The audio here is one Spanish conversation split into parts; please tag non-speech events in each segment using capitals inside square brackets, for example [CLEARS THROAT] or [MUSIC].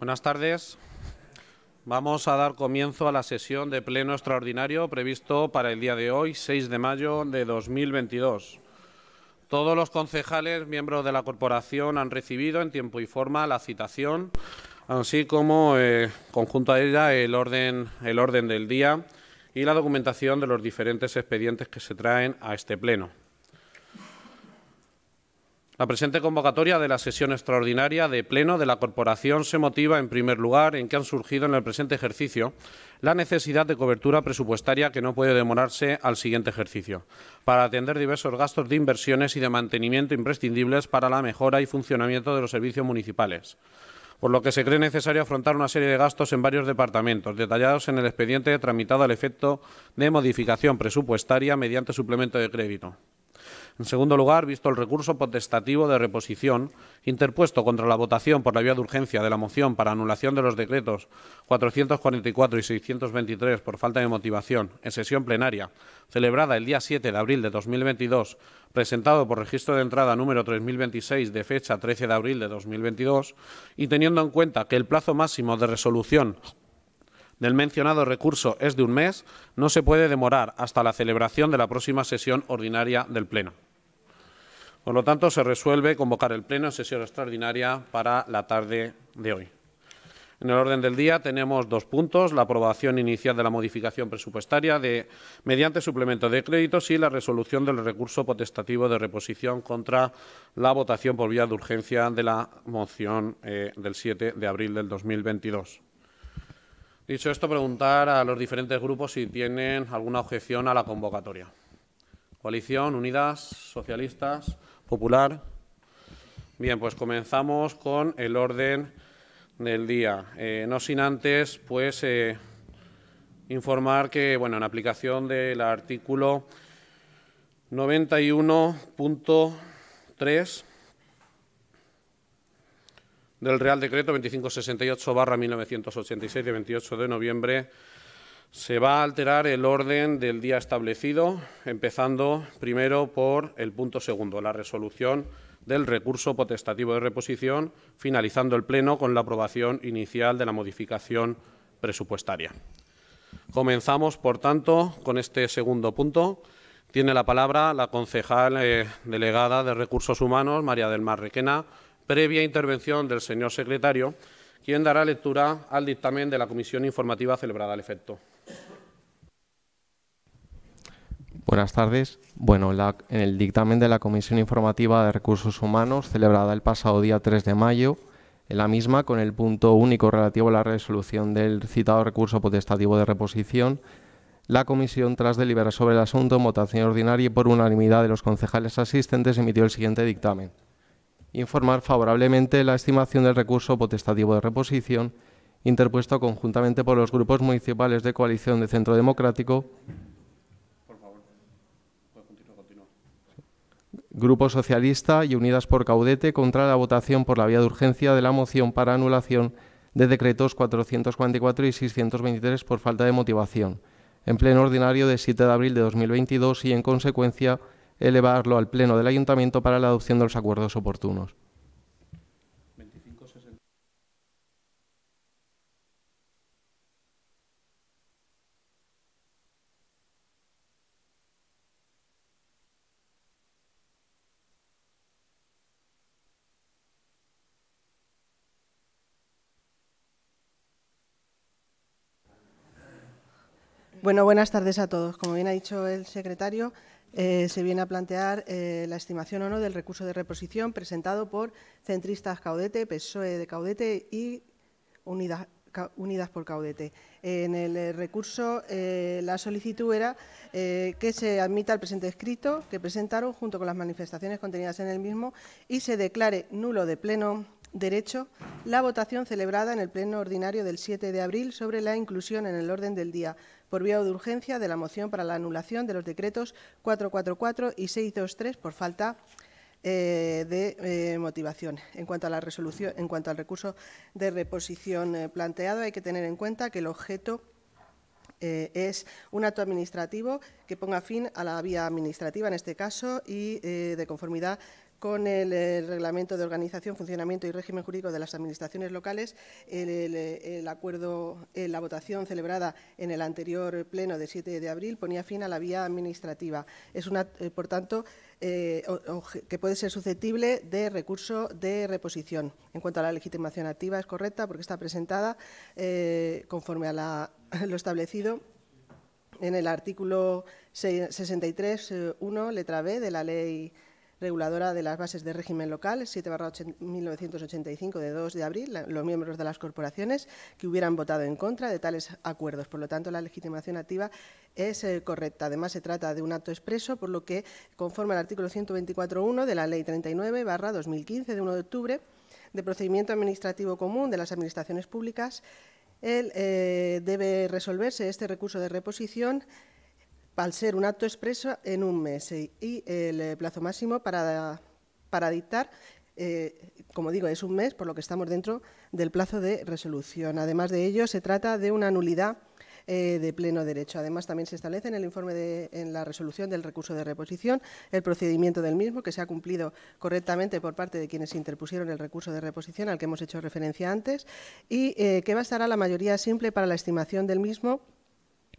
Buenas tardes. Vamos a dar comienzo a la sesión de pleno extraordinario previsto para el día de hoy, 6 de mayo de 2022. Todos los concejales, miembros de la corporación, han recibido en tiempo y forma la citación, así como, conjunta eh, conjunto a ella, el orden, el orden del día y la documentación de los diferentes expedientes que se traen a este pleno. La presente convocatoria de la sesión extraordinaria de Pleno de la Corporación se motiva, en primer lugar, en que han surgido en el presente ejercicio la necesidad de cobertura presupuestaria que no puede demorarse al siguiente ejercicio, para atender diversos gastos de inversiones y de mantenimiento imprescindibles para la mejora y funcionamiento de los servicios municipales por lo que se cree necesario afrontar una serie de gastos en varios departamentos, detallados en el expediente tramitado al efecto de modificación presupuestaria mediante suplemento de crédito. En segundo lugar, visto el recurso potestativo de reposición interpuesto contra la votación por la vía de urgencia de la moción para anulación de los decretos 444 y 623 por falta de motivación en sesión plenaria, celebrada el día 7 de abril de 2022, presentado por registro de entrada número 3026 de fecha 13 de abril de 2022, y teniendo en cuenta que el plazo máximo de resolución del mencionado recurso es de un mes, no se puede demorar hasta la celebración de la próxima sesión ordinaria del Pleno. Por lo tanto, se resuelve convocar el Pleno en sesión extraordinaria para la tarde de hoy. En el orden del día tenemos dos puntos, la aprobación inicial de la modificación presupuestaria mediante suplemento de créditos y la resolución del recurso potestativo de reposición contra la votación por vía de urgencia de la moción eh, del 7 de abril del 2022. Dicho esto, preguntar a los diferentes grupos si tienen alguna objeción a la convocatoria. Coalición, Unidas, Socialistas, Popular. Bien, pues comenzamos con el orden del día. Eh, no sin antes, pues, eh, informar que, bueno, en aplicación del artículo 91.3 del Real Decreto 2568-1986 de 28 de noviembre se va a alterar el orden del día establecido, empezando primero por el punto segundo, la resolución del recurso potestativo de reposición, finalizando el Pleno con la aprobación inicial de la modificación presupuestaria. Comenzamos, por tanto, con este segundo punto. Tiene la palabra la concejal eh, delegada de Recursos Humanos, María del Mar Requena, previa intervención del señor secretario, quien dará lectura al dictamen de la comisión informativa celebrada al efecto. Buenas tardes. Bueno, en el dictamen de la Comisión Informativa de Recursos Humanos, celebrada el pasado día 3 de mayo, en la misma, con el punto único relativo a la resolución del citado recurso potestativo de reposición, la Comisión, tras deliberar sobre el asunto en votación ordinaria y por unanimidad de los concejales asistentes, emitió el siguiente dictamen informar favorablemente la estimación del recurso potestativo de reposición interpuesto conjuntamente por los grupos municipales de coalición de Centro Democrático, Grupo Socialista y Unidas por Caudete contra la votación por la vía de urgencia de la moción para anulación de decretos 444 y 623 por falta de motivación, en pleno ordinario de 7 de abril de 2022 y, en consecuencia, elevarlo al Pleno del Ayuntamiento para la adopción de los acuerdos oportunos. Bueno, buenas tardes a todos. Como bien ha dicho el secretario, eh, se viene a plantear eh, la estimación o no del recurso de reposición presentado por centristas Caudete, PSOE de Caudete y Unidas, por Caudete. En el eh, recurso, la solicitud era que se admita el presente escrito que presentaron junto con las manifestaciones contenidas en el mismo y se declare nulo de pleno Derecho, la votación celebrada en el Pleno Ordinario del 7 de abril sobre la inclusión en el orden del día por vía de urgencia de la moción para la anulación de los decretos 444 y 623 por falta eh, de eh, motivación. En cuanto, a la resolución, en cuanto al recurso de reposición eh, planteado, hay que tener en cuenta que el objeto es un acto administrativo que ponga fin a la vía administrativa en este caso y de conformidad con el, Reglamento de Organización, Funcionamiento y Régimen Jurídico de las Administraciones Locales, el, eh, la votación celebrada en el anterior pleno de 7 de abril ponía fin a la vía administrativa. Es una, eh, por tanto, eh, que puede ser susceptible de recurso de reposición. En cuanto a la legitimación activa, es correcta porque está presentada conforme a [LAUGHS] lo establecido en el artículo 63.1, letra B de la Ley reguladora de las bases de régimen local, 7-1985 de 2 de abril, los miembros de las corporaciones que hubieran votado en contra de tales acuerdos. Por lo tanto, la legitimación activa es eh, correcta. Además, se trata de un acto expreso, por lo que, conforme al artículo 124.1 de la Ley 39-2015 de 1 de octubre, de procedimiento administrativo común de las administraciones públicas, eh, debe resolverse este recurso de reposición al ser un acto expreso en un mes eh, y el eh, plazo máximo para, para dictar, eh, como digo, es un mes, por lo que estamos dentro del plazo de resolución. Además de ello, se trata de una nulidad de pleno derecho. Además, también se establece en el informe de en la resolución del recurso de reposición el procedimiento del mismo, que se ha cumplido correctamente por parte de quienes interpusieron el recurso de reposición al que hemos hecho referencia antes, y que bastará la mayoría simple para la estimación del mismo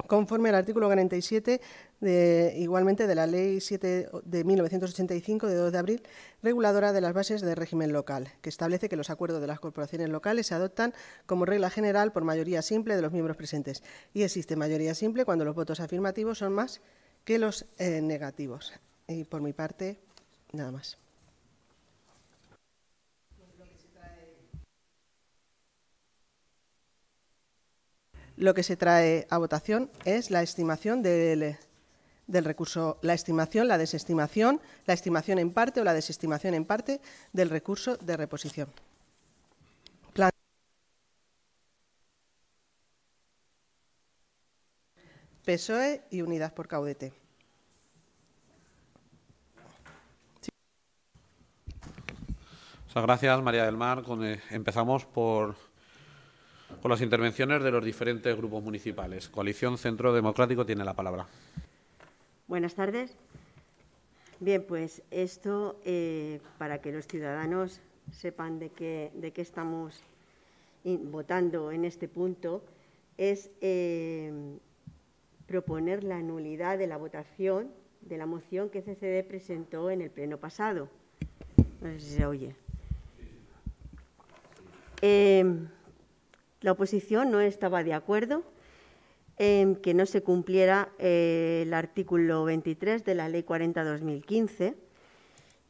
conforme al artículo 47 de, igualmente de la Ley 7 de 1985 de 2 de abril, reguladora de las bases de régimen local, que establece que los acuerdos de las corporaciones locales se adoptan como regla general por mayoría simple de los miembros presentes y existe mayoría simple cuando los votos afirmativos son más que los eh, negativos. Y por mi parte, nada más. Lo que se trae a votación es la estimación del, recurso, la estimación, la desestimación, la estimación en parte o la desestimación en parte del recurso de reposición. PSOE y Unidad por Caudete. Muchas gracias, María del Mar. Eh, empezamos por con las intervenciones de los diferentes grupos municipales. Coalición Centro Democrático tiene la palabra. Buenas tardes. Bien, pues esto eh, para que los ciudadanos sepan de qué, de qué estamos votando en este punto es eh, proponer la nulidad de la votación de la moción que CCD presentó en el pleno pasado. No sé si se oye. Eh, la oposición no estaba de acuerdo en que no se cumpliera eh, el artículo 23 de la Ley 40-2015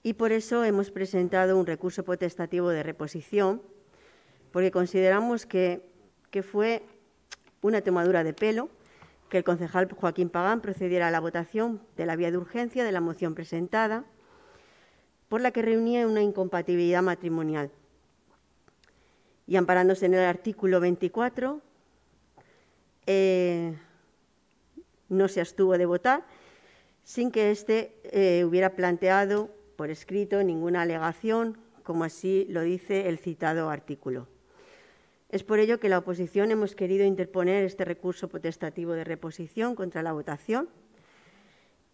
y por eso hemos presentado un recurso potestativo de reposición, porque consideramos que, que fue una tomadura de pelo que el concejal Joaquín Pagán procediera a la votación de la vía de urgencia de la moción presentada, por la que reunía una incompatibilidad matrimonial y amparándose en el artículo 24, eh, no se abstuvo de votar sin que éste eh, hubiera planteado por escrito ninguna alegación, como así lo dice el citado artículo. Es por ello que la oposición hemos querido interponer este recurso potestativo de reposición contra la votación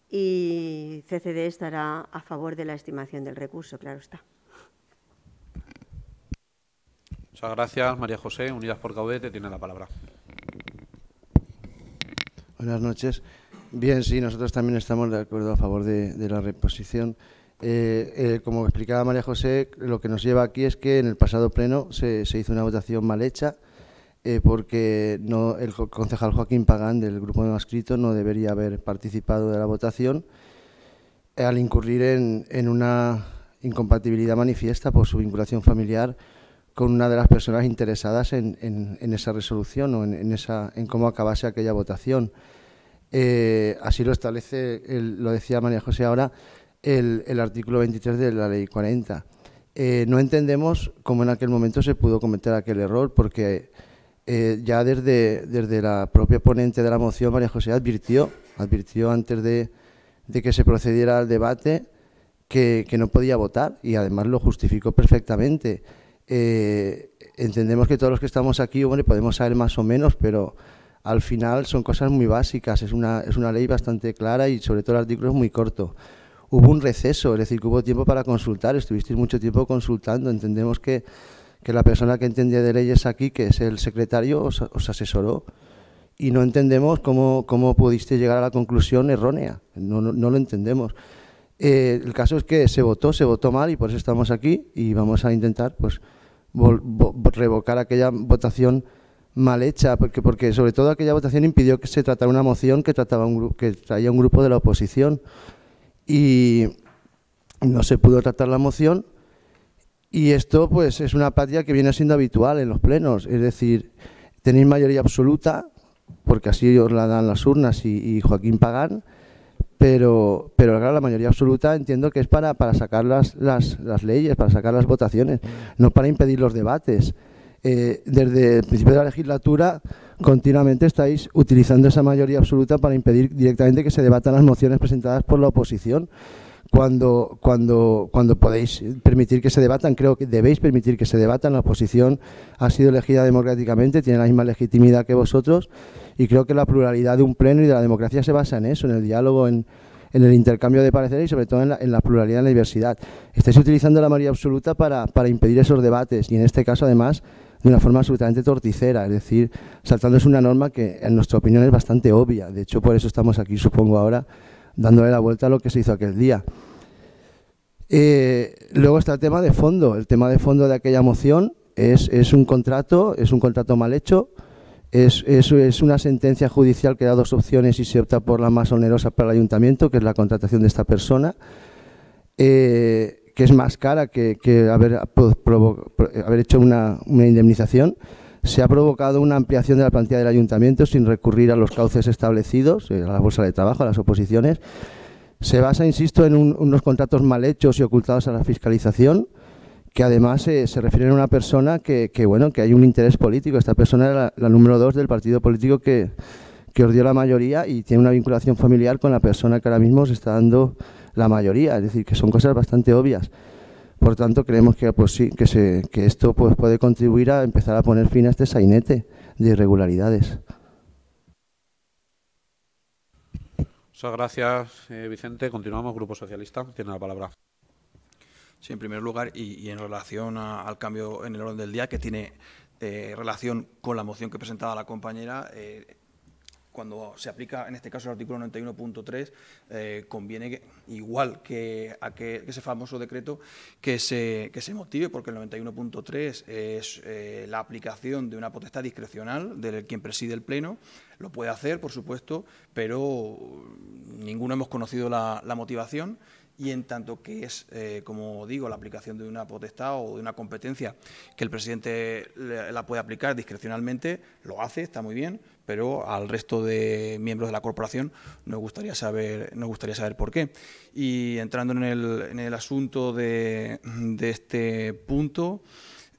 y CCD estará a favor de la estimación del recurso, claro está. Muchas gracias, María José. Unidas por Caudete tiene la palabra. Buenas noches. Bien, sí, nosotros también estamos de acuerdo a favor de, la reposición. Eh, eh, como explicaba María José, lo que nos lleva aquí es que en el pasado pleno se, hizo una votación mal hecha eh, porque no, el concejal Joaquín Pagán del grupo de Mascrito no debería haber participado de la votación al incurrir en, en una incompatibilidad manifiesta por su vinculación familiar con una de las personas interesadas en, esa resolución o en, esa, en cómo acabase aquella votación. Eh, así lo establece, lo decía María José ahora, el, artículo 23 de la Ley 40. Eh, no entendemos cómo en aquel momento se pudo cometer aquel error, porque eh, ya desde, la propia ponente de la moción, María José, advirtió, advirtió antes de, que se procediera al debate que no podía votar y además lo justificó perfectamente. Eh, entendemos que todos los que estamos aquí, bueno, podemos saber más o menos, pero al final son cosas muy básicas, es una, es una ley bastante clara y sobre todo el artículo es muy corto. Hubo un receso, es decir, que hubo tiempo para consultar, estuvisteis mucho tiempo consultando, entendemos que, que la persona que entendía de leyes aquí, que es el secretario, os, asesoró y no entendemos cómo, cómo pudiste llegar a la conclusión errónea, no, no, no lo entendemos. Eh, el caso es que se votó, se votó mal y por eso estamos aquí y vamos a intentar pues, revocar aquella votación mal hecha, porque, porque sobre todo aquella votación impidió que se tratara una moción que, trataba un, que traía un grupo de la oposición y no se pudo tratar la moción y esto pues es una patria que viene siendo habitual en los plenos, es decir, tenéis mayoría absoluta, porque así os la dan las urnas y, y Joaquín Pagán, pero, pero la mayoría absoluta entiendo que es para, sacar las, leyes, para sacar las votaciones, mm. no para impedir los debates. Eh, desde el principio de la legislatura continuamente estáis utilizando esa mayoría absoluta para impedir directamente que se debatan las mociones presentadas por la oposición cuando, cuando, cuando podéis permitir que se debatan, creo que debéis permitir que se debatan, la oposición ha sido elegida democráticamente, tiene la misma legitimidad que vosotros y creo que la pluralidad de un pleno y de la democracia se basa en eso, en el diálogo, en, el intercambio de pareceres y sobre todo en la, pluralidad, en la diversidad. Estáis utilizando la mayoría absoluta para, impedir esos debates y en este caso además de una forma absolutamente torticera, es decir, saltándose una norma que en nuestra opinión es bastante obvia. De hecho, por eso estamos aquí, supongo, ahora dándole la vuelta a lo que se hizo aquel día. Eh, luego está el tema de fondo. El tema de fondo de aquella moción es, es un contrato, es un contrato mal hecho, es, una sentencia judicial que da dos opciones y se opta por la más onerosa para el ayuntamiento, que es la contratación de esta persona, eh, que es más cara que, haber, hecho una, indemnización. Se ha provocado una ampliación de la plantilla del ayuntamiento sin recurrir a los cauces establecidos, eh, a la bolsa de trabajo, a las oposiciones. Se basa, insisto, en unos contratos mal hechos y ocultados a la fiscalización que además eh, se refiere a una persona que, bueno, que hay un interés político. Esta persona era la, número dos del partido político que, que la mayoría y tiene una vinculación familiar con la persona que ahora mismo se está dando la mayoría. Es decir, que son cosas bastante obvias. Por tanto, creemos que, pues sí, que, se, esto pues, puede contribuir a empezar a poner fin a este sainete de irregularidades. Muchas gracias, eh, Vicente. Continuamos, Grupo Socialista. Tiene la palabra. Sí, en primer lugar, y, en relación al cambio en el orden del día, que tiene eh, relación con la moción que presentaba la compañera, eh, cuando se aplica, en este caso, el artículo 91.3, eh, conviene, igual que, a que ese famoso decreto, que se, motive, porque el 91.3 es la aplicación de una potestad discrecional del quien preside el Pleno. Lo puede hacer, por supuesto, pero ninguno hemos conocido la motivación y en tanto que es, eh, como digo, la aplicación de una potestad o de una competencia que el presidente la puede aplicar discrecionalmente, lo hace, está muy bien, pero al resto de miembros de la corporación nos gustaría saber, nos gustaría saber por qué. Y entrando en el, asunto de, este punto,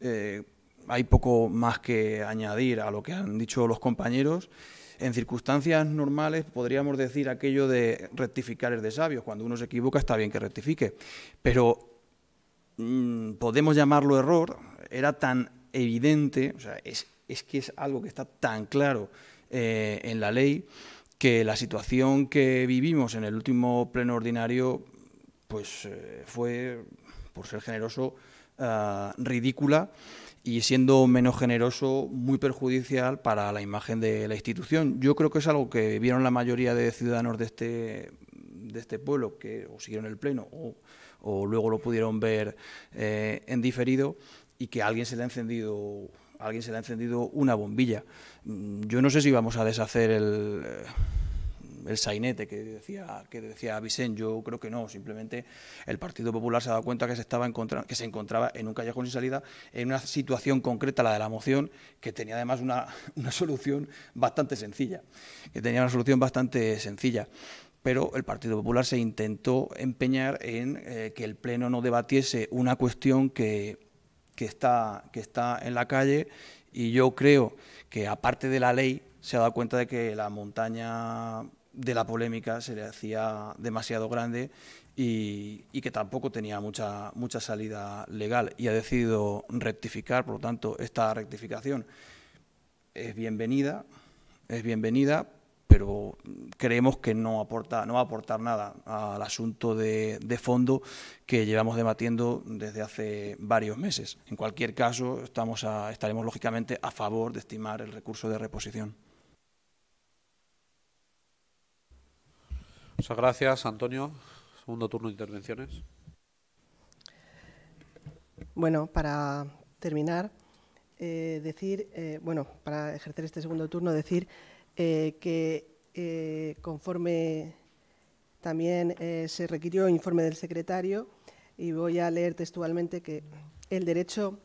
eh, hay poco más que añadir a lo que han dicho los compañeros. En circunstancias normales podríamos decir aquello de rectificar es de sabios. Cuando uno se equivoca está bien que rectifique. Pero mm, podemos llamarlo error. Era tan evidente, o sea, es, que es algo que está tan claro eh, en la ley que la situación que vivimos en el último pleno ordinario pues eh, fue, por ser generoso, ah, ridícula y siendo menos generoso, muy perjudicial para la imagen de la institución. Yo creo que es algo que vieron la mayoría de ciudadanos de este, de este pueblo, que o siguieron el pleno o, luego lo pudieron ver eh, en diferido, y que alguien se le ha encendido alguien se le ha encendido una bombilla. Mm, yo no sé si vamos a deshacer el, el sainete que decía, que decía yo creo que no, simplemente el Partido Popular se ha dado cuenta que se, estaba que se encontraba en un callejón sin salida, en una situación concreta, la de la moción, que tenía además una, [LAUGHS] solución bastante sencilla, que tenía una solución bastante sencilla pero el Partido Popular se intentó empeñar en eh, que el Pleno no debatiese una cuestión que, está, que está en la calle y yo creo que aparte de la ley se ha dado cuenta de que la montaña de la polémica se le hacía demasiado grande y, que tampoco tenía mucha, mucha salida legal y ha decidido rectificar, por lo tanto, esta rectificación es bienvenida, es bienvenida, pero creemos que no aporta, no va a aportar nada al asunto de, de fondo que llevamos debatiendo desde hace varios meses. En cualquier caso, estamos a, estaremos lógicamente a favor de estimar el recurso de reposición. Muchas gracias, Antonio. Segundo turno de intervenciones. Bueno, para terminar, eh, decir, eh, bueno, para ejercer este segundo turno, decir eh, que conforme también se requirió el informe del secretario, y voy a leer textualmente que el derecho,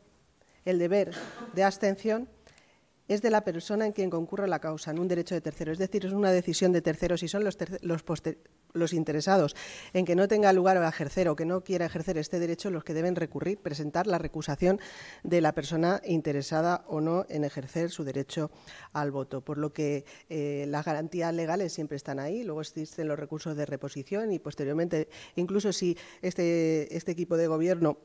el deber de abstención es de la persona en quien concurre la causa, en un derecho de tercero. Es decir, es una decisión de terceros y son los, los, interesados en que no tenga lugar a ejercer o que no quiera ejercer este derecho los que deben recurrir, presentar la recusación de la persona interesada o no en ejercer su derecho al voto. Por lo que eh, las garantías legales siempre están ahí, luego existen los recursos de reposición y posteriormente, incluso si este, este equipo de gobierno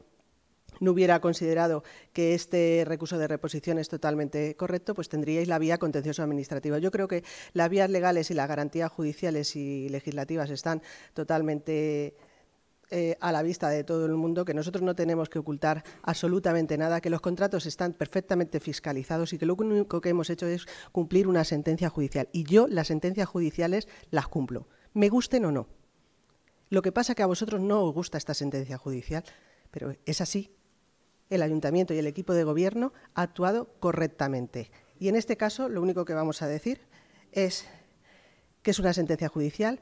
no hubiera considerado que este recurso de reposición es totalmente correcto, pues tendríais la vía contencioso administrativa. Yo creo que las vías legales y las garantías judiciales y legislativas están totalmente eh, a la vista de todo el mundo, que nosotros no tenemos que ocultar absolutamente nada, que los contratos están perfectamente fiscalizados y que lo único que hemos hecho es cumplir una sentencia judicial. Y yo las sentencias judiciales las cumplo, me gusten o no. Lo que pasa es que a vosotros no os gusta esta sentencia judicial, pero es así, el ayuntamiento y el equipo de gobierno ha actuado correctamente. Y en este caso, lo único que vamos a decir es que es una sentencia judicial,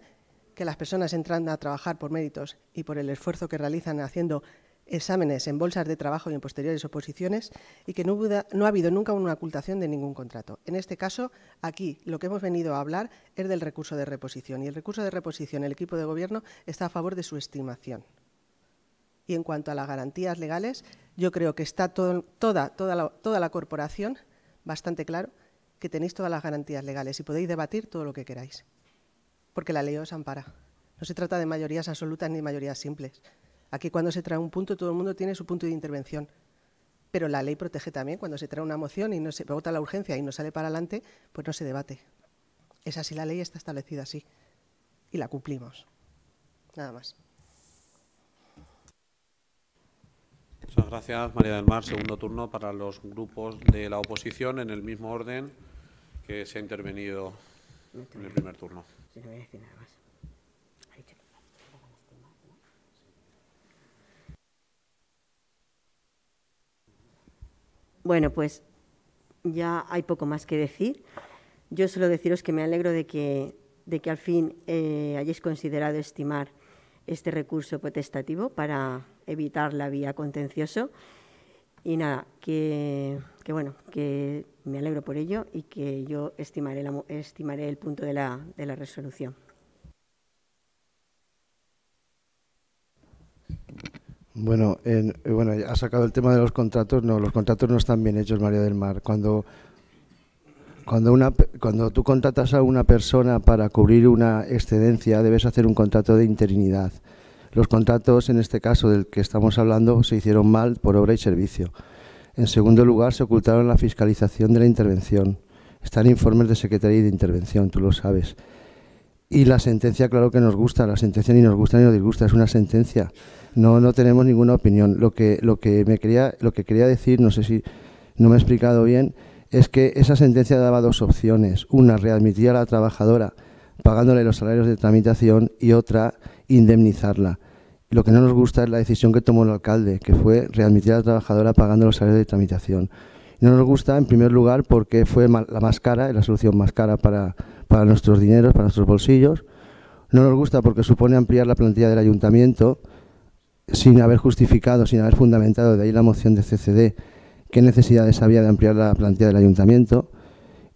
que las personas entran a trabajar por méritos y por el esfuerzo que realizan haciendo exámenes en bolsas de trabajo y en posteriores oposiciones y que no, no, ha habido nunca una ocultación de ningún contrato. En este caso, aquí lo que hemos venido a hablar es del recurso de reposición y el recurso de reposición, el equipo de gobierno está a favor de su estimación. Y en cuanto a las garantías legales, yo creo que está toda, la, toda la corporación bastante claro que tenéis todas las garantías legales y podéis debatir todo lo que queráis, porque la ley os ampara. No se trata de mayorías absolutas ni mayorías simples. Aquí cuando se trae un punto todo el mundo tiene su punto de intervención, pero la ley protege también cuando se trae una moción y no se vota la urgencia y no sale para adelante, pues no se debate. Es así la ley, está establecida así y la cumplimos. Nada más. Muchas gracias, María del Mar. Segundo turno para los grupos de la oposición en el mismo orden que se ha intervenido en el primer turno. Bueno, pues ya hay poco más que decir. Yo solo deciros que me alegro de que, de que al fin eh, hayáis considerado estimar este recurso potestativo para evitar la vía contencioso. Y nada, que, bueno, que me alegro por ello y que yo estimaré, estimaré el punto de la, de la resolución. Bueno, bueno, ha sacado el tema de los contratos. No, los contratos no están bien hechos, María del Mar. Cuando cuando, una, cuando tú contratas a una persona para cubrir una excedencia, debes hacer un contrato de interinidad. Los contratos, en este caso del que estamos hablando, se hicieron mal por obra y servicio. En segundo lugar, se ocultaron la fiscalización de la intervención. Están informes de Secretaría de Intervención, tú lo sabes. Y la sentencia, claro que nos gusta, la sentencia ni nos gusta ni nos disgusta, es una sentencia. No, no tenemos ninguna opinión. Lo que, lo que me quería, lo que quería decir, no sé si no me he explicado bien, es que esa sentencia daba dos opciones. Una, readmitir a la trabajadora pagándole los salarios de tramitación y otra, indemnizarla. Lo que no nos gusta es la decisión que tomó el alcalde, que fue readmitir a la trabajadora pagando los salarios de tramitación. No nos gusta, en primer lugar, porque fue la más cara, la solución más cara para, para nuestros dineros, para nuestros bolsillos. No nos gusta porque supone ampliar la plantilla del ayuntamiento sin haber justificado, sin haber fundamentado, de ahí la moción de CCD, qué necesidades había de ampliar la plantilla del ayuntamiento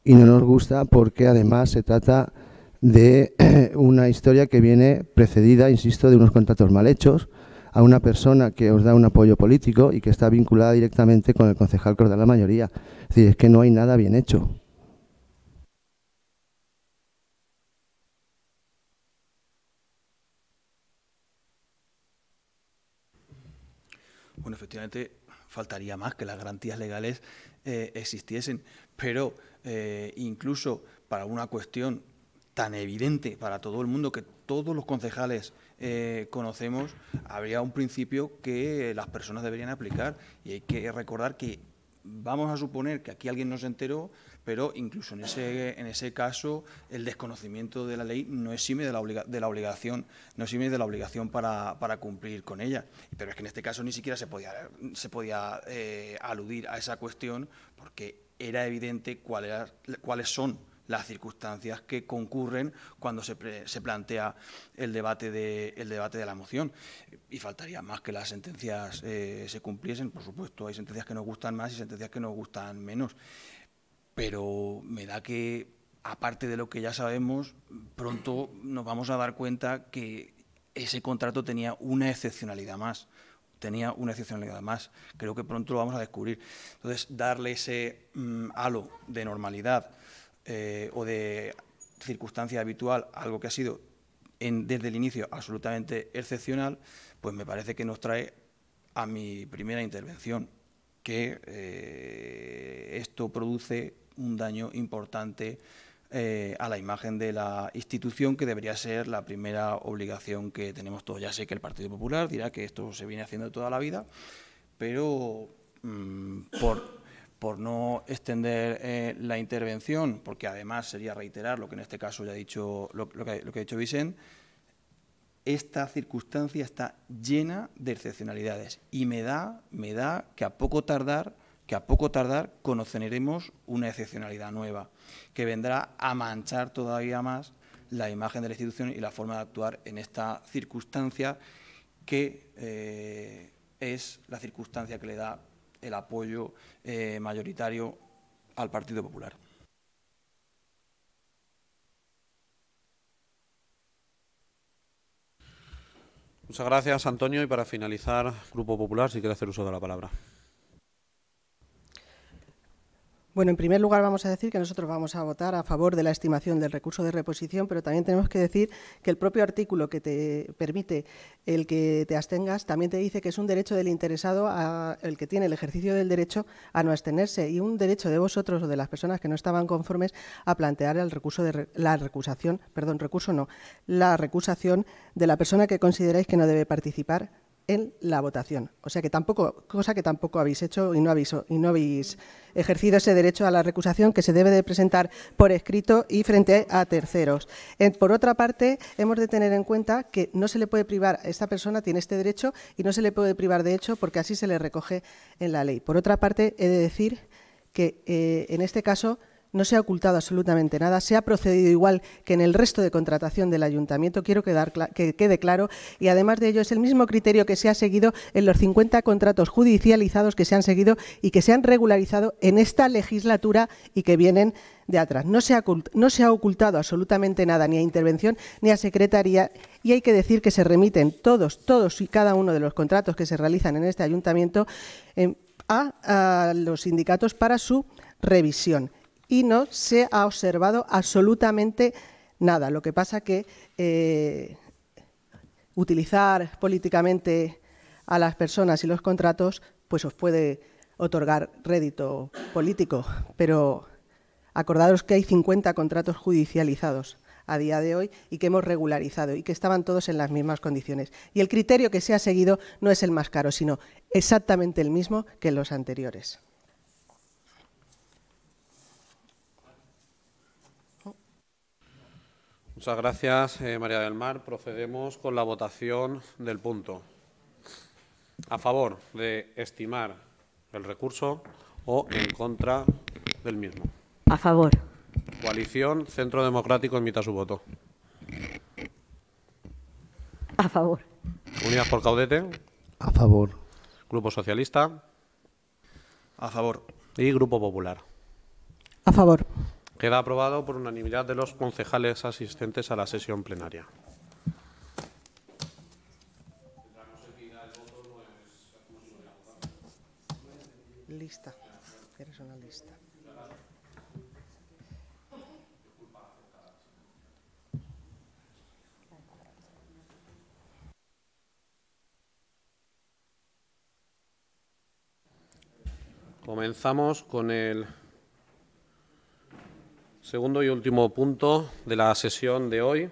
y no nos gusta porque además se trata de [CLEARS THROAT] una historia que viene precedida, insisto, de unos contratos mal hechos a una persona que os da un apoyo político y que está vinculada directamente con el concejal que os da la mayoría. Es decir, es que no hay nada bien hecho. Bueno, efectivamente, faltaría más que las garantías legales eh, existiesen, pero eh, incluso para una cuestión tan evidente para todo el mundo que todos los concejales eh, conocemos, habría un principio que las personas deberían aplicar y hay que recordar que vamos a suponer que aquí alguien no se enteró, pero incluso en ese, en ese caso el desconocimiento de la ley no exime de la, de la obligación, no exime de la obligación para, cumplir con ella. Pero es que en este caso ni siquiera se podía, se podía eh, aludir a esa cuestión porque era evidente cuáles son las circunstancias que concurren cuando se, se plantea el debate, de, el debate de la moción. Y faltaría más que las sentencias eh, se cumpliesen, por supuesto, hay sentencias que nos gustan más y sentencias que nos gustan menos pero me da que, aparte de lo que ya sabemos, pronto nos vamos a dar cuenta que ese contrato tenía una excepcionalidad más. Tenía una excepcionalidad más. Creo que pronto lo vamos a descubrir. Entonces, darle ese mm, halo de normalidad eh, o de circunstancia habitual, algo que ha sido desde el inicio absolutamente excepcional, pues me parece que nos trae a mi primera intervención, que eh, esto produce un daño importante eh, a la imagen de la institución, que debería ser la primera obligación que tenemos todos. Ya sé que el Partido Popular dirá que esto se viene haciendo toda la vida, pero mm, por, no extender eh, la intervención, porque además sería reiterar lo que en este caso ya ha dicho, lo, que, ha dicho Vicente, esta circunstancia está llena de excepcionalidades y me da, me da que a poco tardar que a poco tardar conoceremos una excepcionalidad nueva, que vendrá a manchar todavía más la imagen de la institución y la forma de actuar en esta circunstancia que eh, es la circunstancia que le da el apoyo eh, mayoritario al Partido Popular. Muchas gracias, Antonio. Y para finalizar, Grupo Popular, si quiere hacer uso de la palabra. Bueno, en primer lugar vamos a decir que nosotros vamos a votar a favor de la estimación del recurso de reposición, pero también tenemos que decir que el propio artículo que te permite el que te abstengas también te dice que es un derecho del interesado, el que tiene el ejercicio del derecho a no abstenerse y un derecho de vosotros o de las personas que no estaban conformes a plantear el recurso de la recusación, perdón, recurso no, la recusación de la persona que consideráis que no debe participar en la votación. O sea que tampoco, cosa que tampoco habéis hecho y no habéis, y no habéis ejercido ese derecho a la recusación que se debe de presentar por escrito y frente a terceros. por otra parte, hemos de tener en cuenta que no se le puede privar, esta persona tiene este derecho y no se le puede privar de hecho porque así se le recoge en la ley. Por otra parte, he de decir que eh, en este caso no se ha ocultado absolutamente nada, se ha procedido igual que en el resto de contratación del ayuntamiento, quiero quedar que quede claro, y además de ello es el mismo criterio que se ha seguido en los 50 contratos judicializados que se han seguido y que se han regularizado en esta legislatura y que vienen de atrás. No se, ha, ocultado absolutamente nada, ni a intervención ni a secretaría, y hay que decir que se remiten todos, todos y cada uno de los contratos que se realizan en este ayuntamiento em, a los sindicatos para su revisión y no se ha observado absolutamente nada. Lo que pasa que eh, utilizar políticamente a las personas y los contratos, pues os puede otorgar rédito político, pero acordaros que hay 50 contratos judicializados a día de hoy y que hemos regularizado y que estaban todos en las mismas condiciones. Y el criterio que se ha seguido no es el más caro, sino exactamente el mismo que los anteriores. Muchas gracias, eh, María del Mar. Procedemos con la votación del punto. A favor de estimar el recurso o en contra del mismo. A favor. Coalición Centro Democrático invita su voto. A favor. Unidas por Caudete. A favor. Grupo Socialista. A favor. Y Grupo Popular. A favor. Queda aprobado por unanimidad de los concejales asistentes a la sesión plenaria. Lista. lista. Comenzamos con el Segundo y último punto de la sesión de hoy,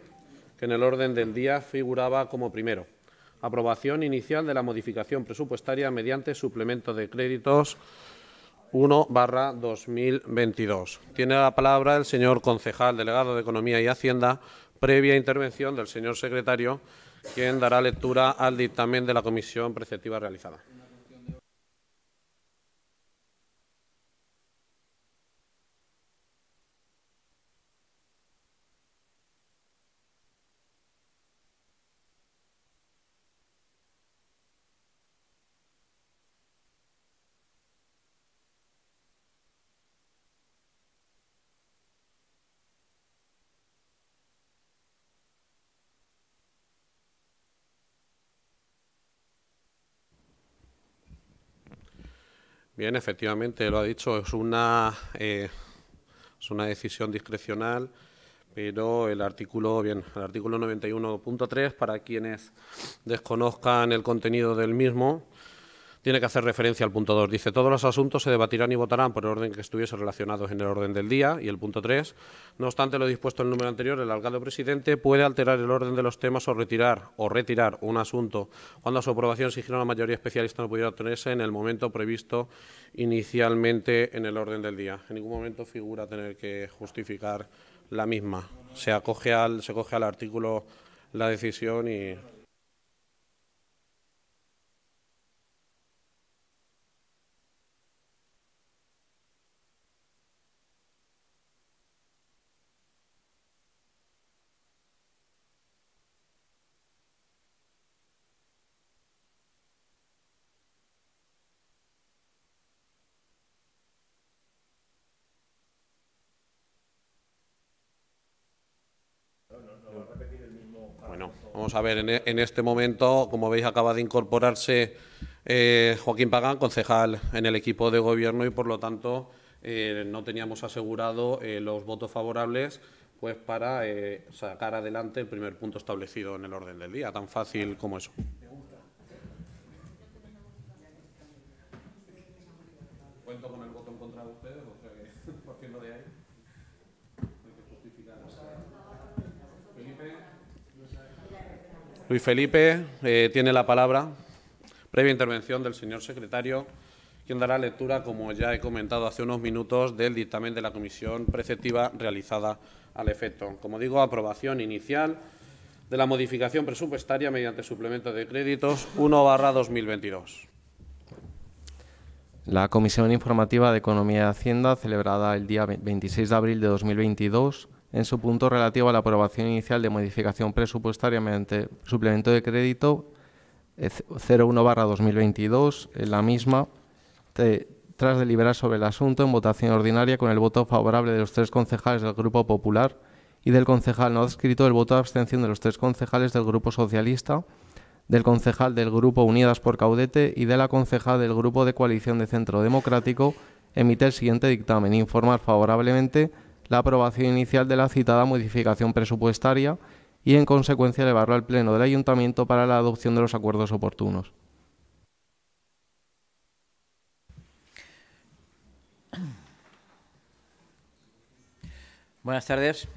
que en el orden del día figuraba como primero. Aprobación inicial de la modificación presupuestaria mediante suplemento de créditos 1 barra 2022. Tiene la palabra el señor concejal delegado de Economía y Hacienda, previa intervención del señor secretario, quien dará lectura al dictamen de la comisión preceptiva realizada. Bien, efectivamente, lo ha dicho, es una, eh, es una decisión discrecional, pero el artículo, bien, el artículo 91.3, para quienes desconozcan el contenido del mismo, tiene que hacer referencia al punto 2. Dice, todos los asuntos se debatirán y votarán por el orden que estuviese relacionados en el orden del día. Y el punto 3, no obstante lo dispuesto en el número anterior, el alcalde presidente puede alterar el orden de los temas o retirar o retirar un asunto cuando su aprobación si una mayoría especialista no pudiera obtenerse en el momento previsto inicialmente en el orden del día. En ningún momento figura tener que justificar la misma. Se acoge al, se coge al artículo la decisión y Vamos a ver, e, en, este momento, como veis, acaba de incorporarse eh, Joaquín Pagán, concejal en el equipo de gobierno y, por lo tanto, eh, no teníamos asegurado eh, los votos favorables pues para sacar adelante el primer punto establecido en el orden del día, tan fácil como eso. Cuento con el voto en contra de ustedes, [LAUGHS] de ahí, que justificar. Luis Felipe eh, tiene la palabra, previa intervención del señor secretario, quien dará lectura, como ya he comentado hace unos minutos, del dictamen de la comisión preceptiva realizada al efecto. Como digo, aprobación inicial de la modificación presupuestaria mediante suplemento de créditos 1-2022. La Comisión Informativa de Economía y Hacienda, celebrada el día 26 de abril de 2022, en su punto relativo a la aprobación inicial de modificación presupuestaria mediante suplemento de crédito 01-2022, eh, en eh, la misma, tras deliberar sobre el asunto en votación ordinaria con el voto favorable de los tres concejales del Grupo Popular y del concejal no adscrito, el voto de abstención de los tres concejales del Grupo Socialista, del concejal del Grupo Unidas por Caudete y de la concejal del Grupo de Coalición de Centro Democrático, emite el siguiente dictamen. Informar favorablemente la aprobación inicial de la citada modificación presupuestaria y, en consecuencia, elevarlo al Pleno del Ayuntamiento para la adopción de los acuerdos oportunos. Buenas tardes.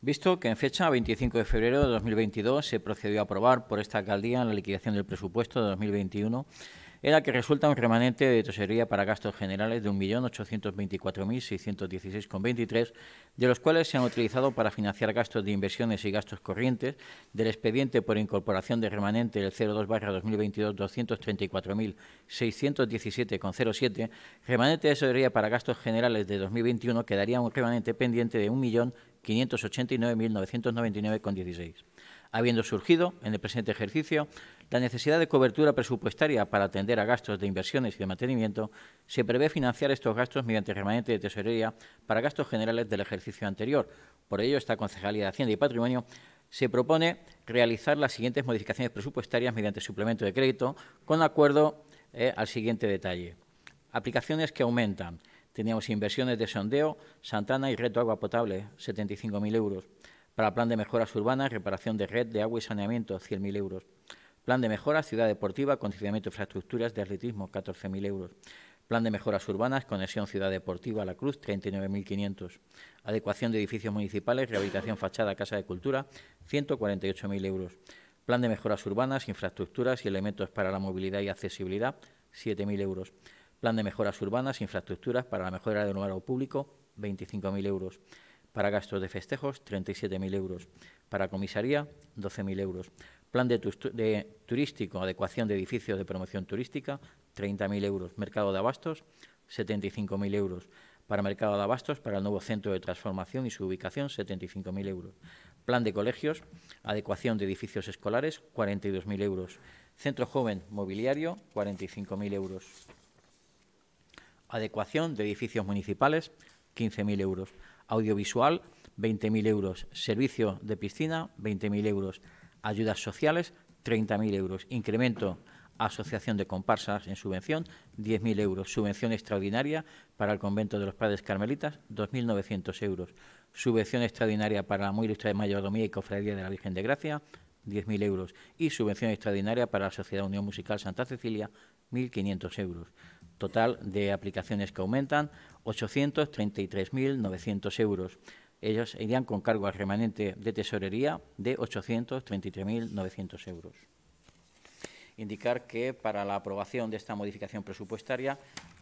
Visto que en fecha 25 de febrero de 2022 se procedió a aprobar por esta alcaldía la liquidación del presupuesto de 2021 en la que resulta un remanente de tesorería para gastos generales de 1.824.616,23, de los cuales se han utilizado para financiar gastos de inversiones y gastos corrientes del expediente por incorporación de remanente del 02-2022 234.617,07, remanente de tesorería para gastos generales de 2021 quedaría un remanente pendiente de 1.589.999,16 habiendo surgido en el presente ejercicio la necesidad de cobertura presupuestaria para atender a gastos de inversiones y de mantenimiento, se prevé financiar estos gastos mediante remanente de tesorería para gastos generales del ejercicio anterior. Por ello, esta Concejalía de Hacienda y Patrimonio se propone realizar las siguientes modificaciones presupuestarias mediante suplemento de crédito, con acuerdo eh, al siguiente detalle. Aplicaciones que aumentan. Teníamos inversiones de sondeo, Santana y Reto Agua Potable, 75.000 euros. Para plan de mejoras urbanas, reparación de red de agua y saneamiento, 100.000 euros. Plan de mejoras, ciudad deportiva, condicionamiento de infraestructuras de atletismo, 14.000 euros. Plan de mejoras urbanas, conexión ciudad deportiva La Cruz, 39.500. Adecuación de edificios municipales, rehabilitación fachada, casa de cultura, 148.000 euros. Plan de mejoras urbanas, infraestructuras y elementos para la movilidad y accesibilidad, 7.000 euros. Plan de mejoras urbanas, infraestructuras para la mejora del número público, 25.000 euros. Para gastos de festejos, 37.000 euros. Para comisaría, 12.000 euros. Plan de, turístico, adecuación de edificios de promoción turística, 30.000 euros. Mercado de abastos, 75.000 euros. Para mercado de abastos, para el nuevo centro de transformación y su ubicación, 75.000 euros. Plan de colegios, adecuación de edificios escolares, 42.000 euros. Centro joven mobiliario, 45.000 euros. Adecuación de edificios municipales, 15.000 euros. Audiovisual, 20.000 euros. Servicio de piscina, 20.000 euros. Ayudas sociales, 30.000 euros. Incremento Asociación de Comparsas en subvención, 10.000 euros. Subvención extraordinaria para el Convento de los Padres Carmelitas, 2.900 euros. Subvención extraordinaria para la Muy de Mayordomía y Cofradía de la Virgen de Gracia, 10.000 euros. Y subvención extraordinaria para la Sociedad Unión Musical Santa Cecilia, 1.500 euros total de aplicaciones que aumentan 833.900 euros. Ellos irían con cargo al remanente de tesorería de 833.900 euros. Indicar que para la aprobación de esta modificación presupuestaria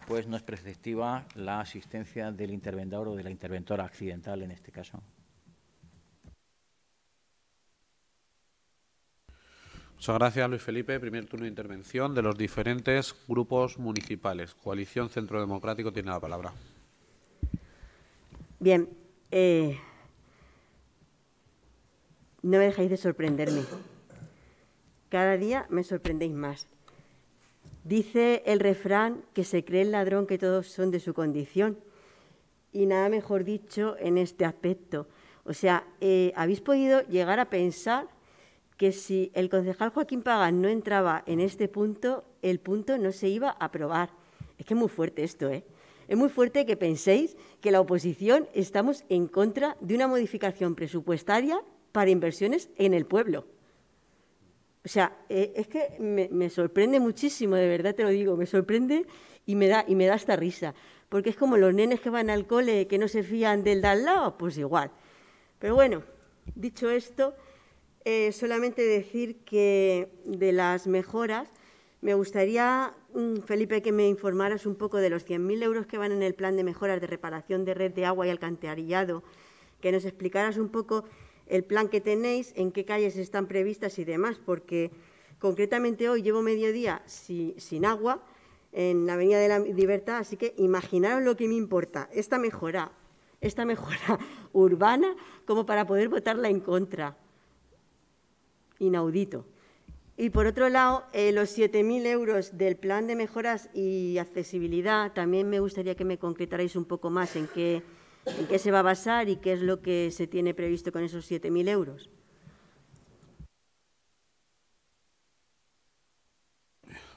pues no es preceptiva la asistencia del interventor o de la interventora accidental en este caso. Muchas gracias, Luis Felipe. Primer turno de intervención de los diferentes grupos municipales. Coalición Centro Democrático tiene la palabra. Bien. Eh, no me dejáis de sorprenderme. Cada día me sorprendéis más. Dice el refrán que se cree el ladrón que todos son de su condición. Y nada mejor dicho en este aspecto. O sea, eh, ¿habéis podido llegar a pensar que si el concejal Joaquín Pagán no entraba en este punto, el punto no se iba a aprobar. Es que es muy fuerte esto, ¿eh? Es muy fuerte que penséis que la oposición estamos en contra de una modificación presupuestaria para inversiones en el pueblo. O sea, eh, es que me, sorprende muchísimo, de verdad te lo digo, me sorprende y me da y me da esta risa, porque es como los nenes que van al cole que no se fían del de al lado, pues igual. Pero bueno, dicho esto, eh, solamente decir que de las mejoras, me gustaría, mm, Felipe, que me informaras un poco de los 100.000 euros que van en el plan de mejoras de reparación de red de agua y alcantarillado, que nos explicaras un poco el plan que tenéis, en qué calles están previstas y demás, porque concretamente hoy llevo mediodía día sin agua en la Avenida de la Libertad, así que imaginaros lo que me importa, esta mejora, esta mejora [LAUGHS] urbana, como para poder votarla en contra inaudito. Y por otro lado, eh, los 7.000 euros del plan de mejoras y accesibilidad, también me gustaría que me concretarais un poco más en qué, en qué se va a basar y qué es lo que se tiene previsto con esos 7.000 euros.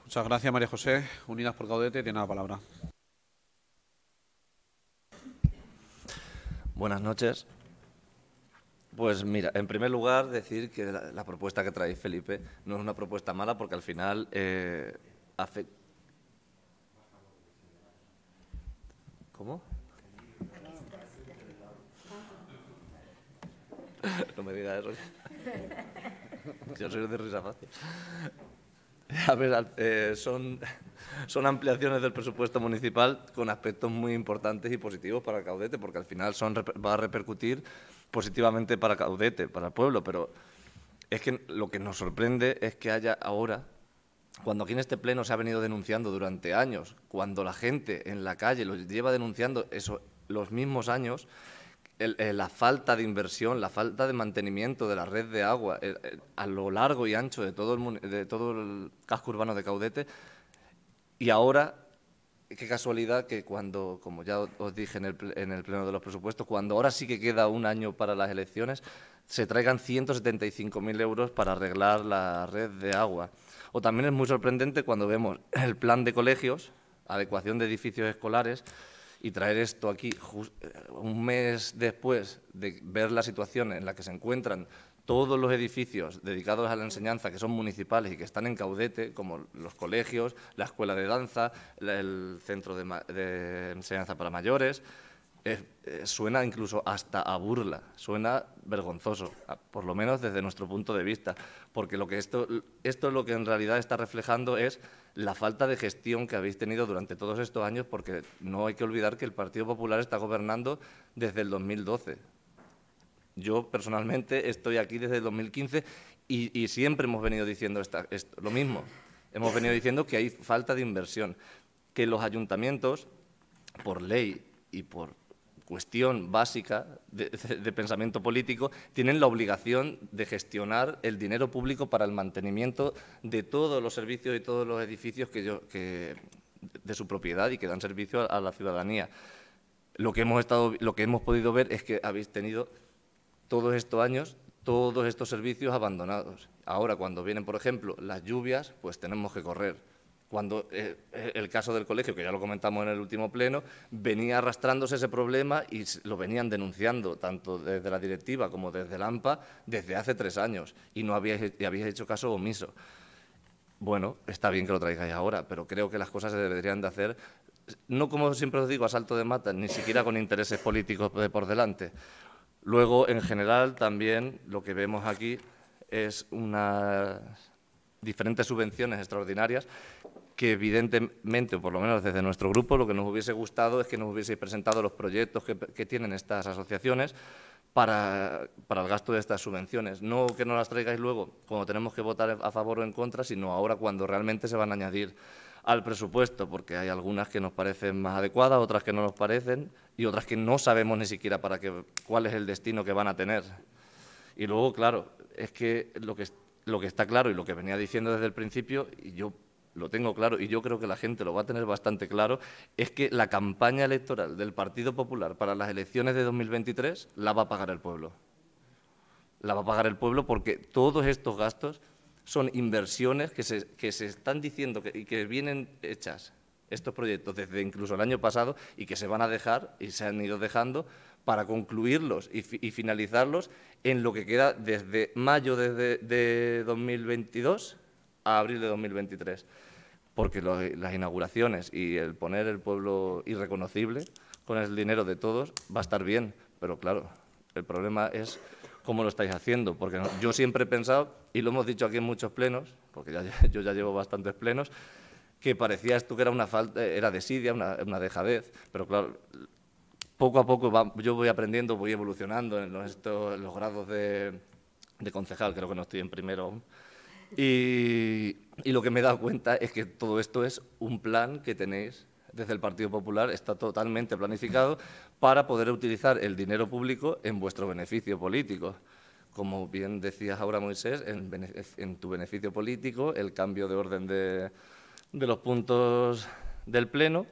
Muchas gracias, María José. Unidas por Caudete tiene la palabra. Buenas noches. Pues mira, en primer lugar decir que la, propuesta que trae Felipe no es una propuesta mala porque al final eh, ¿Cómo? No me digas [LAUGHS] eso. Yo soy de risa fácil. A ver, eh, son, son ampliaciones del presupuesto municipal con aspectos muy importantes y positivos para el caudete, porque al final son, va a repercutir positivamente para Caudete, para el pueblo, pero es que lo que nos sorprende es que haya ahora, cuando aquí en este pleno se ha venido denunciando durante años, cuando la gente en la calle lo lleva denunciando eso, los mismos años, eh, la falta de inversión, la falta de mantenimiento de la red de agua eh, eh, a lo largo y ancho de todo, el, de todo el casco urbano de Caudete, y ahora qué casualidad que cuando, como ya os dije en el, Pleno de los Presupuestos, cuando ahora sí que queda un año para las elecciones, se traigan 175.000 euros para arreglar la red de agua. O también es muy sorprendente cuando vemos el plan de colegios, adecuación de edificios escolares, y traer esto aquí eh, un mes después de ver la situación en la que se encuentran todos los edificios dedicados a la enseñanza que son municipales y que están en caudete, como los colegios, la escuela de danza, el centro de, enseñanza para mayores, eh, suena incluso hasta a burla, suena vergonzoso, por lo menos desde nuestro punto de vista, porque lo que esto, esto lo que en realidad está reflejando es la falta de gestión que habéis tenido durante todos estos años, porque no hay que olvidar que el Partido Popular está gobernando desde el 2012, yo personalmente estoy aquí desde 2015 y, siempre hemos venido diciendo lo mismo. Hemos venido diciendo que hay falta de inversión, que los ayuntamientos, por ley y por cuestión básica de, pensamiento político, tienen la obligación de gestionar el dinero público para el mantenimiento de todos los servicios y todos los edificios que, yo, de su propiedad y que dan servicio a, a la ciudadanía. Lo que hemos estado, lo que hemos podido ver es que habéis tenido todos estos años todos estos servicios abandonados. Ahora, cuando vienen, por ejemplo, las lluvias, pues tenemos que correr. Cuando eh, eh, el caso del colegio, que ya lo comentamos en el último pleno, venía arrastrándose ese problema y lo venían denunciando tanto desde la directiva como desde el AMPA desde hace tres años y no hecho caso omiso. Bueno, está bien que lo traigáis ahora, pero creo que las cosas se deberían de hacer no como siempre os digo, a salto de mata, ni siquiera con intereses políticos por delante. Luego, en general, también lo que vemos aquí es unas diferentes subvenciones extraordinarias que evidentemente, o por lo menos desde nuestro grupo, lo que nos hubiese gustado es que nos hubiese presentado los proyectos que, tienen estas asociaciones para, para, el gasto de estas subvenciones. No que no las traigáis luego cuando tenemos que votar a favor o en contra, sino ahora cuando realmente se van a añadir al presupuesto, porque hay algunas que nos parecen más adecuadas, otras que no nos parecen y otras que no sabemos ni siquiera para qué, cuál es el destino que van a tener. Y luego, claro, es que lo que, lo que está claro y lo que venía diciendo desde el principio, y yo lo tengo claro y yo creo que la gente lo va a tener bastante claro, es que la campaña electoral del Partido Popular para las elecciones de 2023 la va a pagar el pueblo. La va a pagar el pueblo porque todos estos gastos son inversiones que se, que se están diciendo y que, vienen hechas estos proyectos desde incluso el año pasado y que se van a dejar y se han ido dejando para concluirlos y, y finalizarlos en lo que queda desde mayo de, 2022 a abril de 2023. Porque las inauguraciones y el poner el pueblo irreconocible con el dinero de todos va a estar bien, pero claro, el problema es cómo lo estáis haciendo, porque yo siempre he pensado, y lo hemos dicho aquí en muchos plenos, porque [LAUGHS] yo ya llevo bastantes plenos, que parecía esto que era una falta, era desidia, una, dejadez, pero claro, poco a poco yo voy aprendiendo, voy evolucionando en los, grados de, concejal, creo que no estoy en primero y, y lo que me he dado cuenta es que todo esto es un plan que tenéis desde el Partido Popular está totalmente planificado para poder utilizar el dinero público en vuestro beneficio político como bien decías ahora, Moisés, en, tu beneficio político, el cambio de orden de, de, los puntos del Pleno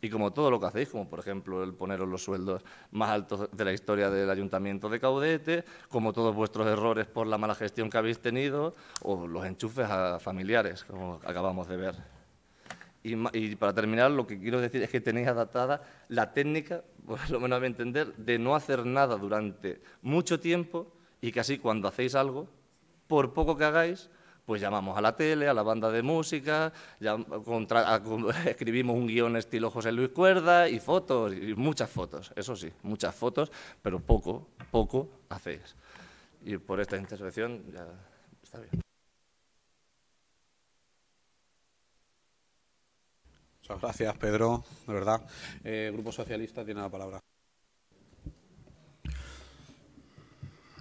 y como todo lo que hacéis, como por ejemplo el poneros los sueldos más altos de la historia del Ayuntamiento de Caudete, como todos vuestros errores por la mala gestión que habéis tenido o los enchufes a familiares, como acabamos de ver. Y, para terminar, lo que quiero decir es que tenéis adaptada la técnica, [LAUGHS] por lo menos a mi entender, de no hacer nada durante mucho tiempo y que así cuando hacéis algo, por poco que hagáis, pues llamamos a la tele, a la banda de música, [LAUGHS] escribimos un guión estilo José Luis Cuerda y fotos, y muchas fotos, eso sí, muchas fotos, pero poco, poco hacéis. Y por esta intervención ya está bien. gracias, Pedro, de verdad. Eh, Grupo Socialista tiene la palabra.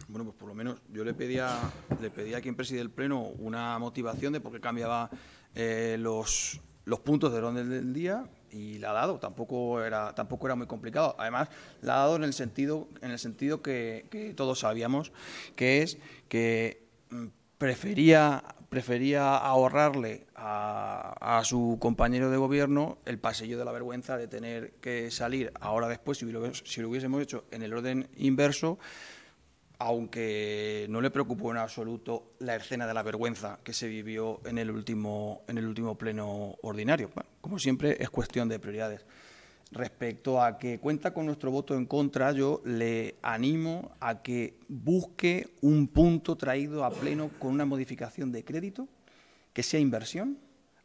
Bueno, pues por lo menos yo le pedía, le pedía a quien preside el Pleno una motivación de por qué cambiaba eh, los, puntos del orden del día y la ha dado, tampoco era, tampoco era muy complicado. Además, la ha dado en el sentido, en el sentido que todos sabíamos, que es que mm, prefería, prefería ahorrarle a, su compañero de gobierno el pasillo de la vergüenza de tener que salir ahora después, si lo, hubiésemos hecho en el orden inverso, aunque no le preocupó en absoluto la escena de la vergüenza que se vivió en el último, en el último pleno ordinario. como siempre, es cuestión de prioridades respecto a que cuenta con nuestro voto en contra, yo le animo a que busque un punto traído a pleno con una modificación de crédito que sea inversión,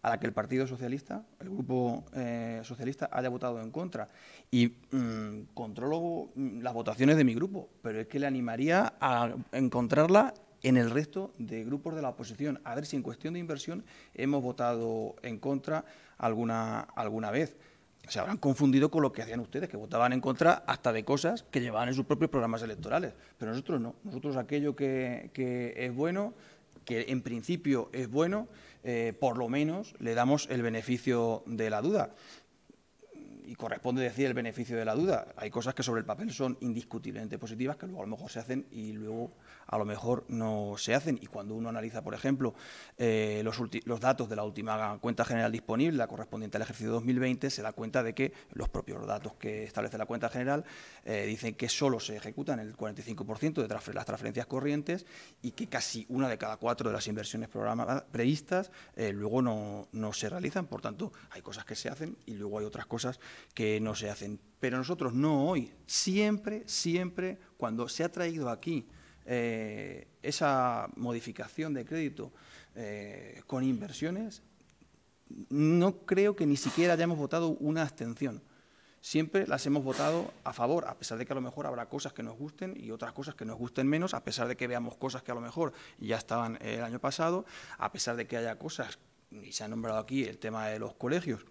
a la que el Partido Socialista, el Grupo eh, Socialista, haya votado en contra. Y mm, controlo mm, las votaciones de mi grupo, pero es que le animaría a encontrarla en el resto de grupos de la oposición, a ver si en cuestión de inversión hemos votado en contra alguna, alguna vez se habrán confundido con lo que hacían ustedes, que votaban en contra hasta de cosas que llevaban en sus propios programas electorales. Pero nosotros no. Nosotros aquello que, es bueno, que en principio es bueno, eh, por lo menos le damos el beneficio de la duda. Y corresponde decir el beneficio de la duda. Hay cosas que sobre el papel son indiscutiblemente positivas que luego a lo mejor se hacen y luego a lo mejor no se hacen. Y cuando uno analiza, por ejemplo, eh, los, datos de la última cuenta general disponible, la correspondiente al ejercicio 2020, se da cuenta de que los propios datos que establece la cuenta general eh, dicen que solo se ejecutan el 45% de las transferencias corrientes y que casi una de cada cuatro de las inversiones previstas eh, luego no se realizan. Por tanto, hay cosas que se hacen y luego hay otras cosas que no se hacen. Pero nosotros no hoy, siempre, siempre, cuando se ha traído aquí eh, esa modificación de crédito eh, con inversiones, no creo que ni siquiera hayamos votado una abstención. Siempre las hemos votado a favor, a pesar de que a lo mejor habrá cosas que nos gusten y otras cosas que nos gusten menos, a pesar de que veamos cosas que a lo mejor ya estaban el año pasado, a pesar de que haya cosas, y se ha nombrado aquí el tema de los colegios,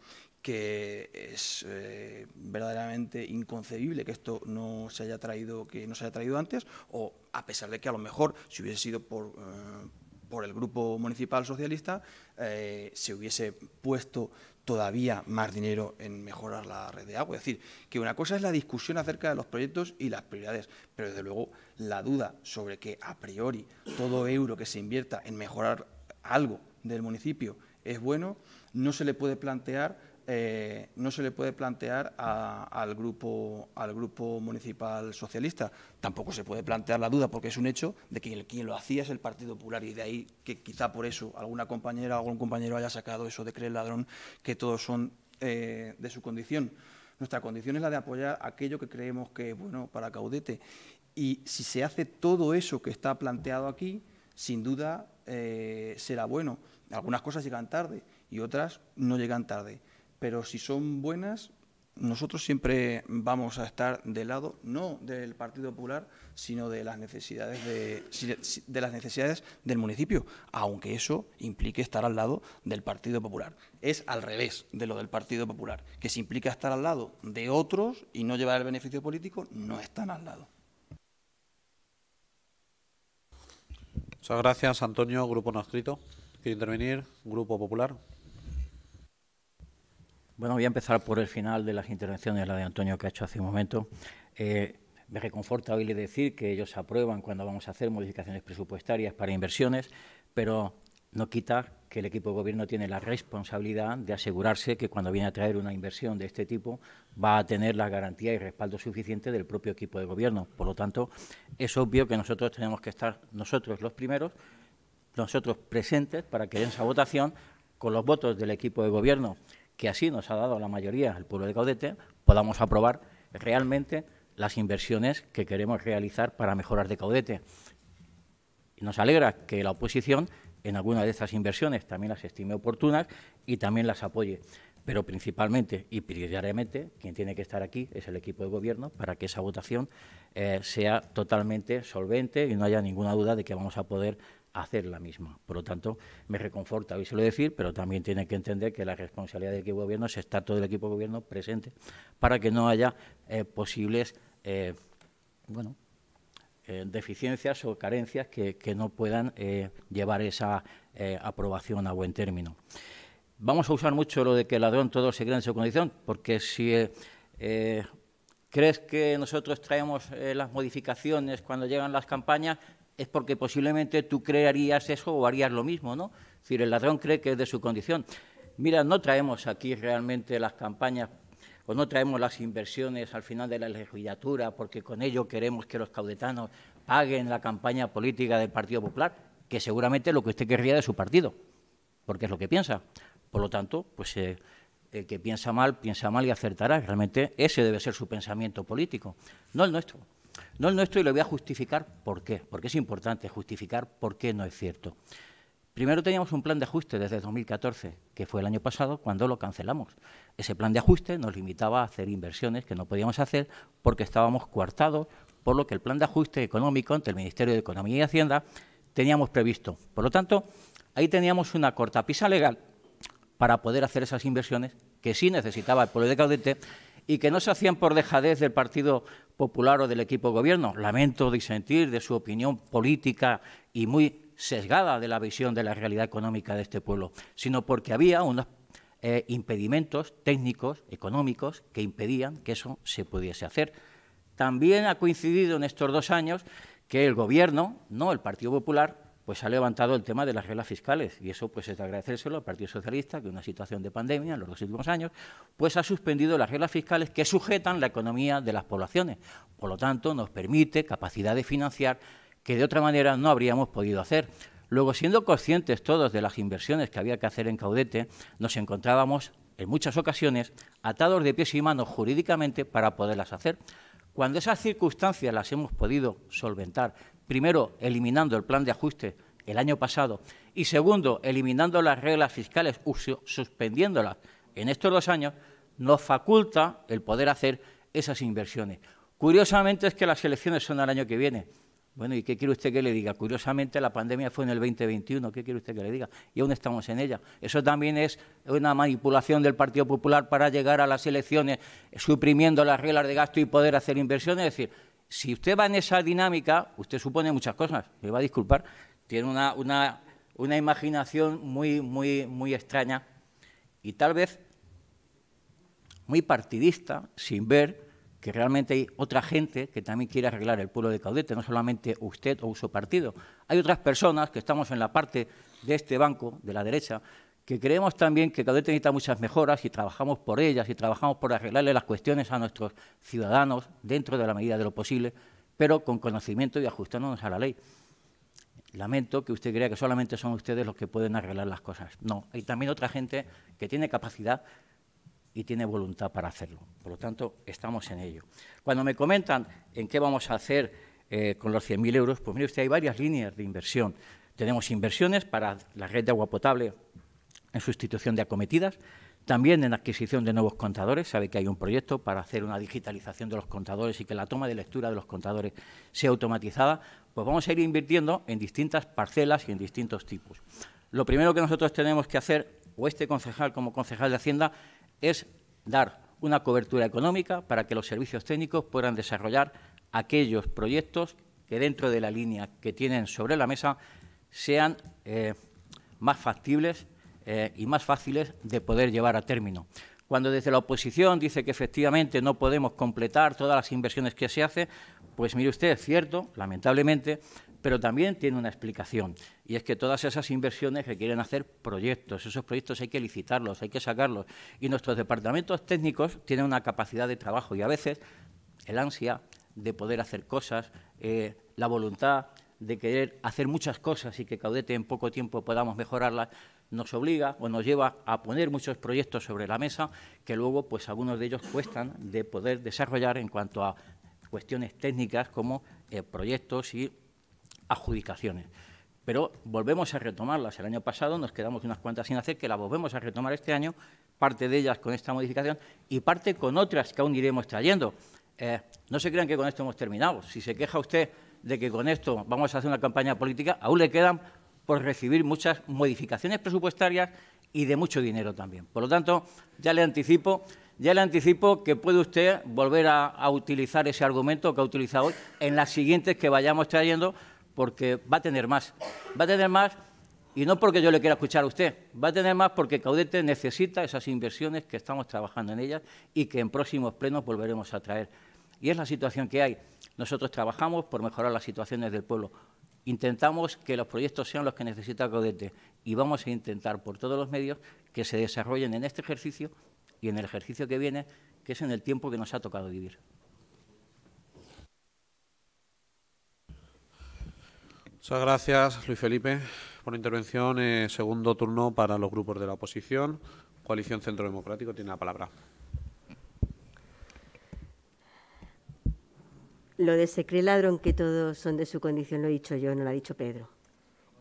que es eh, verdaderamente inconcebible que esto no se haya traído, que no se haya traído antes, o a pesar de que a lo mejor si hubiese sido por, eh, por el grupo municipal socialista, eh, se hubiese puesto todavía más dinero en mejorar la red de agua. Es decir, que una cosa es la discusión acerca de los proyectos y las prioridades, pero desde luego la duda sobre que a priori todo euro que se invierta en mejorar algo del municipio es bueno, no se le puede plantear eh, no se le puede plantear al, grupo, al grupo municipal socialista. Tampoco se puede plantear la duda, porque es un hecho, de que quien lo hacía es el Partido Popular y de ahí que quizá por eso alguna compañera o algún compañero haya sacado eso de creer ladrón, que todos son eh, de su condición. Nuestra condición es la de apoyar aquello que creemos que es bueno para Caudete. Y si se hace todo eso que está planteado aquí, sin duda eh, será bueno. Algunas cosas llegan tarde y otras no llegan tarde pero si son buenas, nosotros siempre vamos a estar del lado no del Partido Popular, sino de las necesidades de, las necesidades del municipio, aunque eso implique estar al lado del Partido Popular. Es al revés de lo del Partido Popular, que si implica estar al lado de otros y no llevar el beneficio político, no están al lado. Muchas gracias, Antonio. Grupo no escrito. ¿Quiere intervenir? Grupo Popular. Bueno, voy a empezar por el final de las intervenciones, la de Antonio que ha hecho hace un momento. Eh, me reconforta oírle decir que ellos aprueban cuando vamos a hacer modificaciones presupuestarias para inversiones, pero no quita que el equipo de gobierno tiene la responsabilidad de asegurarse que cuando viene a traer una inversión de este tipo va a tener la garantía y respaldo suficiente del propio equipo de gobierno. Por lo tanto, es obvio que nosotros tenemos que estar nosotros los primeros, nosotros presentes para que den esa votación con los votos del equipo de gobierno que así nos ha dado la mayoría el pueblo de Caudete, podamos aprobar realmente las inversiones que queremos realizar para mejorar de Caudete. nos alegra que la oposición en alguna de estas inversiones también las estime oportunas y también las apoye. Pero principalmente y prioritariamente, quien tiene que estar aquí es el equipo de gobierno para que esa votación eh, sea totalmente solvente y no haya ninguna duda de que vamos a poder hacer la misma. Por lo tanto, me reconforta lo decir, pero también tiene que entender que la responsabilidad del equipo de gobierno es estar todo el equipo de gobierno presente para que no haya eh, posibles eh, bueno, eh, deficiencias o carencias que, no puedan llevar esa aprobación a buen término. Vamos a usar mucho lo de que el ladrón todo se queda en su condición, porque si crees que nosotros traemos las modificaciones cuando llegan las campañas, es porque posiblemente tú crearías eso o harías lo mismo, ¿no? Es decir, el ladrón cree que es de su condición. Mira, no traemos aquí realmente las campañas o no traemos las inversiones al final de la legislatura porque con ello queremos que los caudetanos paguen la campaña política del Partido Popular, que seguramente es lo que usted querría de su partido, porque es lo que piensa. Por lo tanto, pues eh, el que piensa mal, piensa mal y acertará. Realmente ese debe ser su pensamiento político, no el nuestro. No el nuestro y lo voy a justificar por qué, porque es importante justificar por qué no es cierto. Primero teníamos un plan de ajuste desde 2014, que fue el año pasado cuando lo cancelamos. Ese plan de ajuste nos limitaba a hacer inversiones que no podíamos hacer porque estábamos coartados, por lo que el plan de ajuste económico ante el Ministerio de Economía y Hacienda teníamos previsto. Por lo tanto, ahí teníamos una cortapisa legal para poder hacer esas inversiones que sí necesitaba el pueblo de Caudete y que no se hacían por dejadez del Partido Popular o del equipo gobierno. Lamento disentir de su opinión política y muy sesgada de la visión de la realidad económica de este pueblo, sino porque había unos eh, impedimentos técnicos, económicos, que impedían que eso se pudiese hacer. También ha coincidido en estos dos años que el Gobierno, no el Partido Popular, pues ha levantado el tema de las reglas fiscales y eso pues es de agradecérselo al Partido Socialista que en una situación de pandemia en los dos últimos años pues ha suspendido las reglas fiscales que sujetan la economía de las poblaciones. Por lo tanto, nos permite capacidad de financiar que de otra manera no habríamos podido hacer. Luego, siendo conscientes todos de las inversiones que había que hacer en Caudete, nos encontrábamos en muchas ocasiones atados de pies y manos jurídicamente para poderlas hacer. Cuando esas circunstancias las hemos podido solventar primero, eliminando el plan de ajuste el año pasado y segundo, eliminando las reglas fiscales, suspendiéndolas en estos dos años, nos faculta el poder hacer esas inversiones. Curiosamente es que las elecciones son al año que viene. Bueno, ¿y qué quiere usted que le diga? Curiosamente, la pandemia fue en el 2021, ¿qué quiere usted que le diga? Y aún estamos en ella. Eso también es una manipulación del Partido Popular para llegar a las elecciones eh, suprimiendo las reglas de gasto y poder hacer inversiones. Es decir, si usted va en esa dinámica, usted supone muchas cosas, me va a disculpar, tiene una, una, una imaginación muy, muy, muy extraña y tal vez muy partidista, sin ver que realmente hay otra gente que también quiere arreglar el pueblo de Caudete, no solamente usted o su partido. Hay otras personas que estamos en la parte de este banco, de la derecha, que creemos también que vez necesita muchas mejoras y trabajamos por ellas y trabajamos por arreglarle las cuestiones a nuestros ciudadanos dentro de la medida de lo posible, pero con conocimiento y ajustándonos a la ley. Lamento que usted crea que solamente son ustedes los que pueden arreglar las cosas. No, hay también otra gente que tiene capacidad y tiene voluntad para hacerlo. Por lo tanto, estamos en ello. Cuando me comentan en qué vamos a hacer eh, con los 100.000 euros, pues mire usted, hay varias líneas de inversión. Tenemos inversiones para la red de agua potable en sustitución de acometidas, también en adquisición de nuevos contadores. Sabe que hay un proyecto para hacer una digitalización de los contadores y que la toma de lectura de los contadores sea automatizada. Pues vamos a ir invirtiendo en distintas parcelas y en distintos tipos. Lo primero que nosotros tenemos que hacer, o este concejal como concejal de Hacienda, es dar una cobertura económica para que los servicios técnicos puedan desarrollar aquellos proyectos que dentro de la línea que tienen sobre la mesa sean eh, más factibles eh, y más fáciles de poder llevar a término. Cuando desde la oposición dice que efectivamente no podemos completar todas las inversiones que se hacen, pues mire usted, es cierto, lamentablemente, pero también tiene una explicación. Y es que todas esas inversiones requieren hacer proyectos. Esos proyectos hay que licitarlos, hay que sacarlos. Y nuestros departamentos técnicos tienen una capacidad de trabajo y a veces el ansia de poder hacer cosas, eh, la voluntad de querer hacer muchas cosas y que Caudete en poco tiempo podamos mejorarlas, nos obliga o nos lleva a poner muchos proyectos sobre la mesa que luego, pues algunos de ellos cuestan de poder desarrollar en cuanto a cuestiones técnicas como eh, proyectos y adjudicaciones. Pero volvemos a retomarlas. El año pasado nos quedamos unas cuantas sin hacer, que las volvemos a retomar este año, parte de ellas con esta modificación y parte con otras que aún iremos trayendo. Eh, no se crean que con esto hemos terminado. Si se queja usted de que con esto vamos a hacer una campaña política, aún le quedan por recibir muchas modificaciones presupuestarias y de mucho dinero también. Por lo tanto, ya le anticipo, ya le anticipo que puede usted volver a, a utilizar ese argumento que ha utilizado hoy en las siguientes que vayamos trayendo, porque va a tener más. Va a tener más y no porque yo le quiera escuchar a usted, va a tener más porque Caudete necesita esas inversiones que estamos trabajando en ellas y que en próximos plenos volveremos a traer. Y es la situación que hay. Nosotros trabajamos por mejorar las situaciones del pueblo. Intentamos que los proyectos sean los que necesita Codete y vamos a intentar por todos los medios que se desarrollen en este ejercicio y en el ejercicio que viene, que es en el tiempo que nos ha tocado vivir. Muchas gracias, Luis Felipe, por la intervención. Eh, segundo turno para los grupos de la oposición. Coalición Centro Democrático tiene la palabra. Lo de se cree ladrón que todos son de su condición lo he dicho yo, no lo ha dicho Pedro.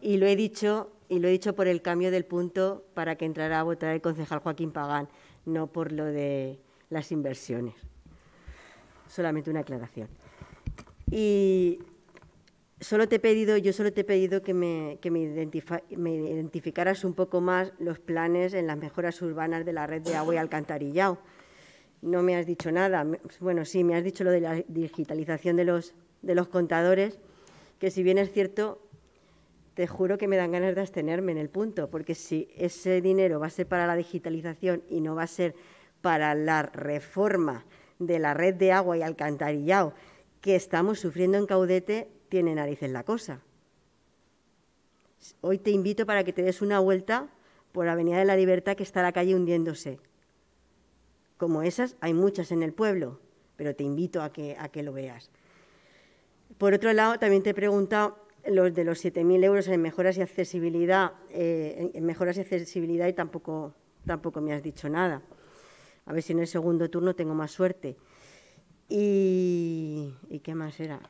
Y lo he dicho y lo he dicho por el cambio del punto para que entrara a votar el concejal Joaquín Pagán, no por lo de las inversiones. Solamente una aclaración. Y solo te he pedido, yo solo te he pedido que, me, me, identificaras un poco más los planes en las mejoras urbanas de la red de agua y alcantarillado no me has dicho nada. Bueno, sí, me has dicho lo de la digitalización de los, de los contadores, que si bien es cierto, te juro que me dan ganas de abstenerme en el punto, porque si ese dinero va a ser para la digitalización y no va a ser para la reforma de la red de agua y alcantarillado que estamos sufriendo en Caudete, tiene narices la cosa. Hoy te invito para que te des una vuelta por la Avenida de la Libertad, que está la calle hundiéndose. Como esas, hay muchas en el pueblo, pero te invito a que, a que lo veas. Por otro lado, también te he preguntado los de los 7.000 euros en mejoras y accesibilidad, eh, en mejoras y accesibilidad y tampoco, tampoco me has dicho nada. A ver si en el segundo turno tengo más suerte. ¿Y, ¿y qué más era?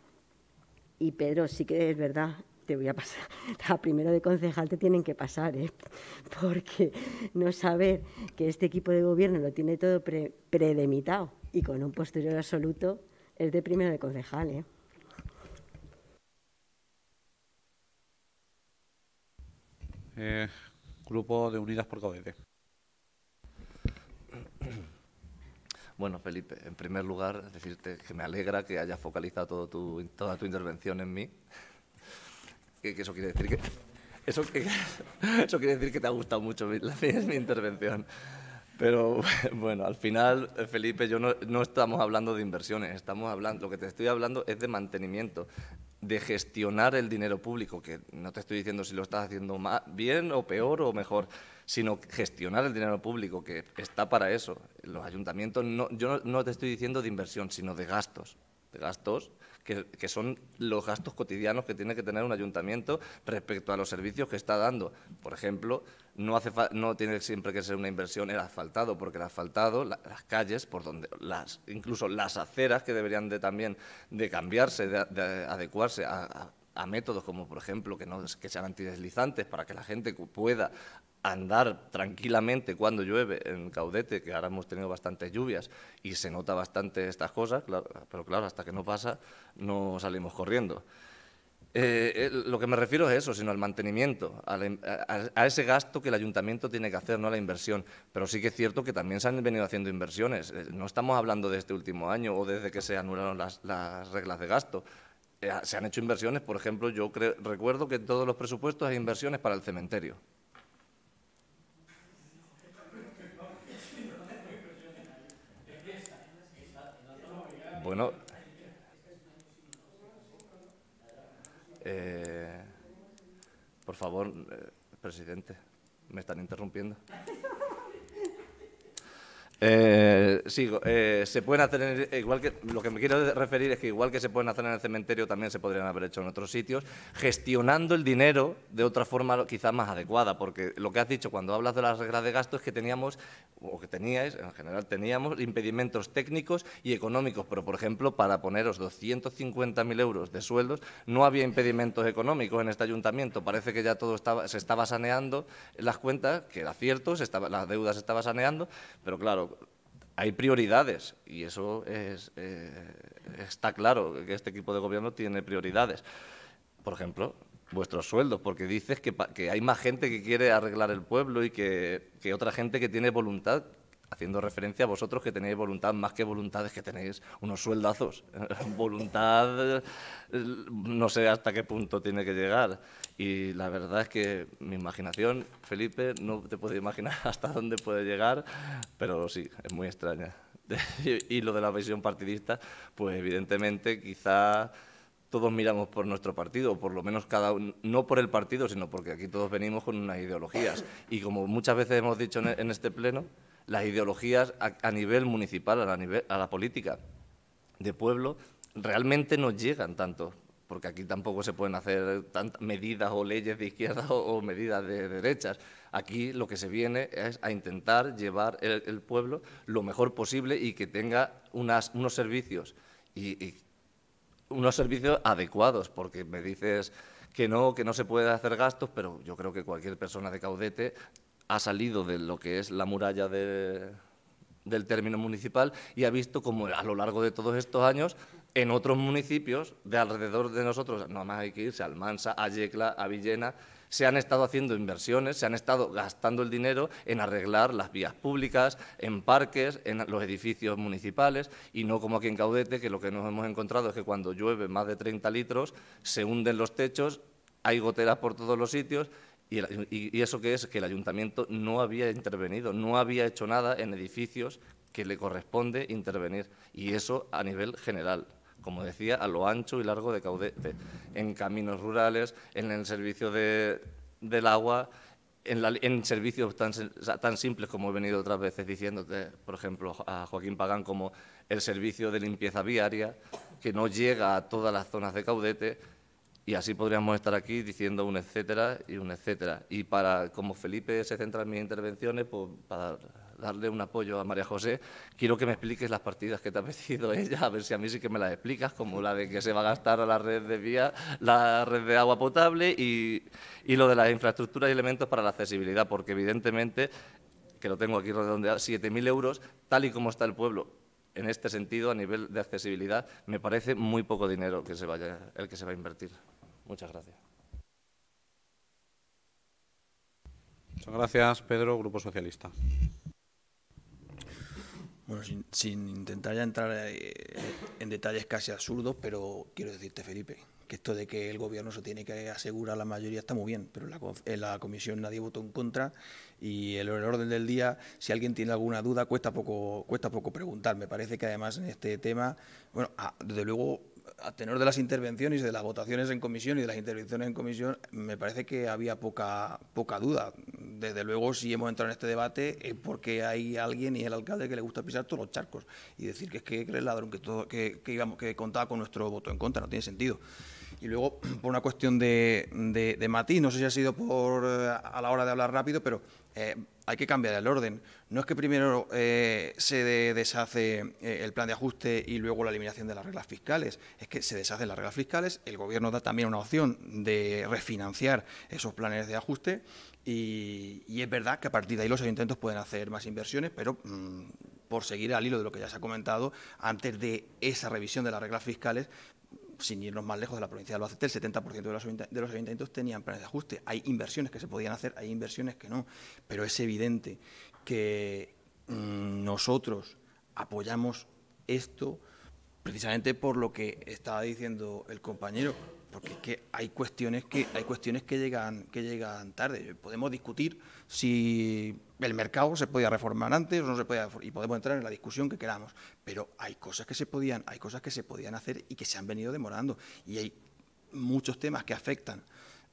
Y Pedro, sí que es verdad, te voy a pasar, [LAUGHS] a primero de concejal te tienen que pasar, ¿eh? porque no saber que este equipo de gobierno lo tiene todo predemitado y con un posterior absoluto es de primero de concejal. ¿eh? Eh, grupo de Unidas por Codete. Bueno, Felipe, en primer lugar, decirte que me alegra que hayas focalizado todo tu, toda tu intervención en mí, eso quiere decir que... [LAUGHS] [LAUGHS] Eso, quiere decir que te ha gustado mucho mi, [LAUGHS] mi intervención. Pero bueno, al final, eh, Felipe, yo no, estamos hablando de inversiones, estamos hablando, lo que te estoy hablando es de mantenimiento, de gestionar el dinero público, que no te estoy diciendo si lo estás haciendo más, bien o peor o mejor, sino gestionar el dinero público, que está para eso. Los ayuntamientos, no, yo no, no te estoy diciendo de inversión, sino de gastos, de gastos que, son los gastos cotidianos que tiene que tener un ayuntamiento respecto a los servicios que está dando. Por ejemplo, no, hace no tiene siempre que ser una inversión el asfaltado, porque el asfaltado, las calles, por donde las, incluso las aceras que deberían de, también de cambiarse, de, adecuarse a a métodos como, por ejemplo, que, no, que sean antideslizantes para que la gente pueda andar tranquilamente cuando llueve en Caudete, que ahora hemos tenido bastantes lluvias y se nota bastante estas cosas, pero claro, hasta que no pasa no salimos corriendo. Eh, eh, lo que me refiero es eso, sino al mantenimiento, em, a, ese gasto que el ayuntamiento tiene que hacer, no a la inversión. Pero sí que es cierto que también se han venido haciendo inversiones. Eh, no estamos hablando de este último año o desde que se anularon las reglas de gasto. Eh, se han hecho inversiones, por ejemplo, yo recuerdo que en todos los presupuestos hay inversiones para el cementerio. Bueno, eh, por favor, eh, presidente, me están interrumpiendo. Eh, sigo. Eh, se pueden hacer, eh, igual que, lo que me quiero referir es que igual que se pueden hacer en el cementerio, también se podrían haber hecho en otros sitios, gestionando el dinero de otra forma quizás más adecuada, porque lo que has dicho cuando hablas de las reglas de gasto es que teníamos, o que teníais, en general teníamos, impedimentos técnicos y económicos, pero por ejemplo, para poneros 250.000 euros de sueldos, no había impedimentos económicos en este ayuntamiento, parece que ya todo estaba, se estaba saneando las cuentas, que era cierto, estaba, las deudas se estaba saneando, pero claro, hay prioridades y eso es, eh, está claro, que este equipo de gobierno tiene prioridades. Por ejemplo, vuestros sueldos, porque dices que, que hay más gente que quiere arreglar el pueblo y que, que otra gente que tiene voluntad haciendo referencia a vosotros que tenéis voluntad, más que voluntades que tenéis unos sueldazos. [LAUGHS] voluntad, eh, no sé hasta qué punto tiene que llegar. Y la verdad es que mi imaginación, Felipe, no te puedo imaginar [LAUGHS] hasta dónde puede llegar, pero sí, es muy extraña. [LAUGHS] y lo de la visión partidista, pues evidentemente quizá todos miramos por nuestro partido, ...o por lo menos cada uno, no por el partido, sino porque aquí todos venimos con unas ideologías. Y como muchas veces hemos dicho en este pleno, las ideologías a, nivel municipal, a la, política de pueblo, realmente no llegan tanto, porque aquí tampoco se pueden hacer medidas o leyes de izquierda [LAUGHS] o, medidas de derechas. Aquí lo que se viene es a intentar llevar el, pueblo lo mejor posible y que tenga unos servicios y unos servicios adecuados, porque me dices que no, que no se puede hacer gastos, pero yo creo que cualquier persona de Caudete ha salido de lo que es la muralla del término municipal y ha visto como a lo largo de todos estos años en otros municipios de alrededor de nosotros, nada más hay que irse a Almansa, a Yecla, a Villena, se han estado haciendo inversiones, se han estado gastando el dinero en arreglar las vías públicas, en parques, en los edificios municipales y no como aquí en Caudete, que lo que nos hemos encontrado es que cuando llueve más de 30 litros se hunden los techos, hay goteras por todos los sitios y, eso que es que el ayuntamiento no había intervenido, no había hecho nada en edificios que le corresponde intervenir. Y eso a nivel general como decía, a lo ancho y largo de Caudete, en caminos rurales, en el servicio de, del agua, en, servicios tan, tan, simples como he venido otras veces diciéndote, por ejemplo, a Joaquín Pagán, como el servicio de limpieza viaria, que no llega a todas las zonas de Caudete, y así podríamos estar aquí diciendo un etcétera y un etcétera. Y para, como Felipe se centra en mis intervenciones, pues para darle un apoyo a María José, quiero que me expliques las partidas que te ha pedido [LAUGHS] ella, a ver si a mí sí que me las explicas, como la de que se va a gastar a la red de vía, la red de agua potable y, y lo de las infraestructuras y elementos para la accesibilidad, porque evidentemente, que lo tengo aquí redondeado, 7.000 euros, tal y como está el pueblo, en este sentido, a nivel de accesibilidad, me parece muy poco dinero el que se va a invertir. Muchas gracias. Muchas gracias, Pedro, Grupo Socialista. Bueno, sin, sin intentar ya entrar eh, en detalles casi absurdos, pero quiero decirte, Felipe, que esto de que el gobierno se tiene que asegurar la mayoría está muy bien, pero en la, comisión nadie votó en contra y el, el orden del día, si alguien tiene alguna duda, cuesta poco, cuesta poco preguntar. Me parece que además en este tema, bueno, ah, desde luego a tenor de las intervenciones, y de las votaciones en comisión y de las intervenciones en comisión, me parece que había poca, poca duda. Desde luego, si hemos entrado en este debate es porque hay alguien y el alcalde que le gusta pisar todos los charcos y decir que es que el ladrón que, todo, que, que, íbamos, que contaba con nuestro voto en contra, no tiene sentido. Y luego, [CLEARS THROAT] por una cuestión de, de, no sé si ha sido por, eh, a la hora de hablar rápido, pero eh, hay que cambiar el orden. No es que primero eh, se deshace eh, el plan de ajuste y luego la eliminación de las reglas fiscales. Es que se deshacen las reglas fiscales, el Gobierno da también una opción de refinanciar esos planes de ajuste y, es verdad que a partir de ahí los ayuntamientos pueden hacer más inversiones, pero mm, por seguir al hilo de lo que ya se ha comentado, antes de esa revisión de las reglas fiscales sin irnos más lejos de la provincia de Albacete, el 70% de los, de ayuntamientos tenían planes de ajuste. Hay inversiones que se podían hacer, hay inversiones que no, pero es evidente que mm, nosotros apoyamos esto precisamente por lo que estaba diciendo el compañero porque es que hay cuestiones que hay cuestiones que llegan que llegan tarde. Podemos discutir si el mercado se podía reformar antes o no se podía y podemos entrar en la discusión que queramos, pero hay cosas que se podían, hay cosas que se podían hacer y que se han venido demorando y hay muchos temas que afectan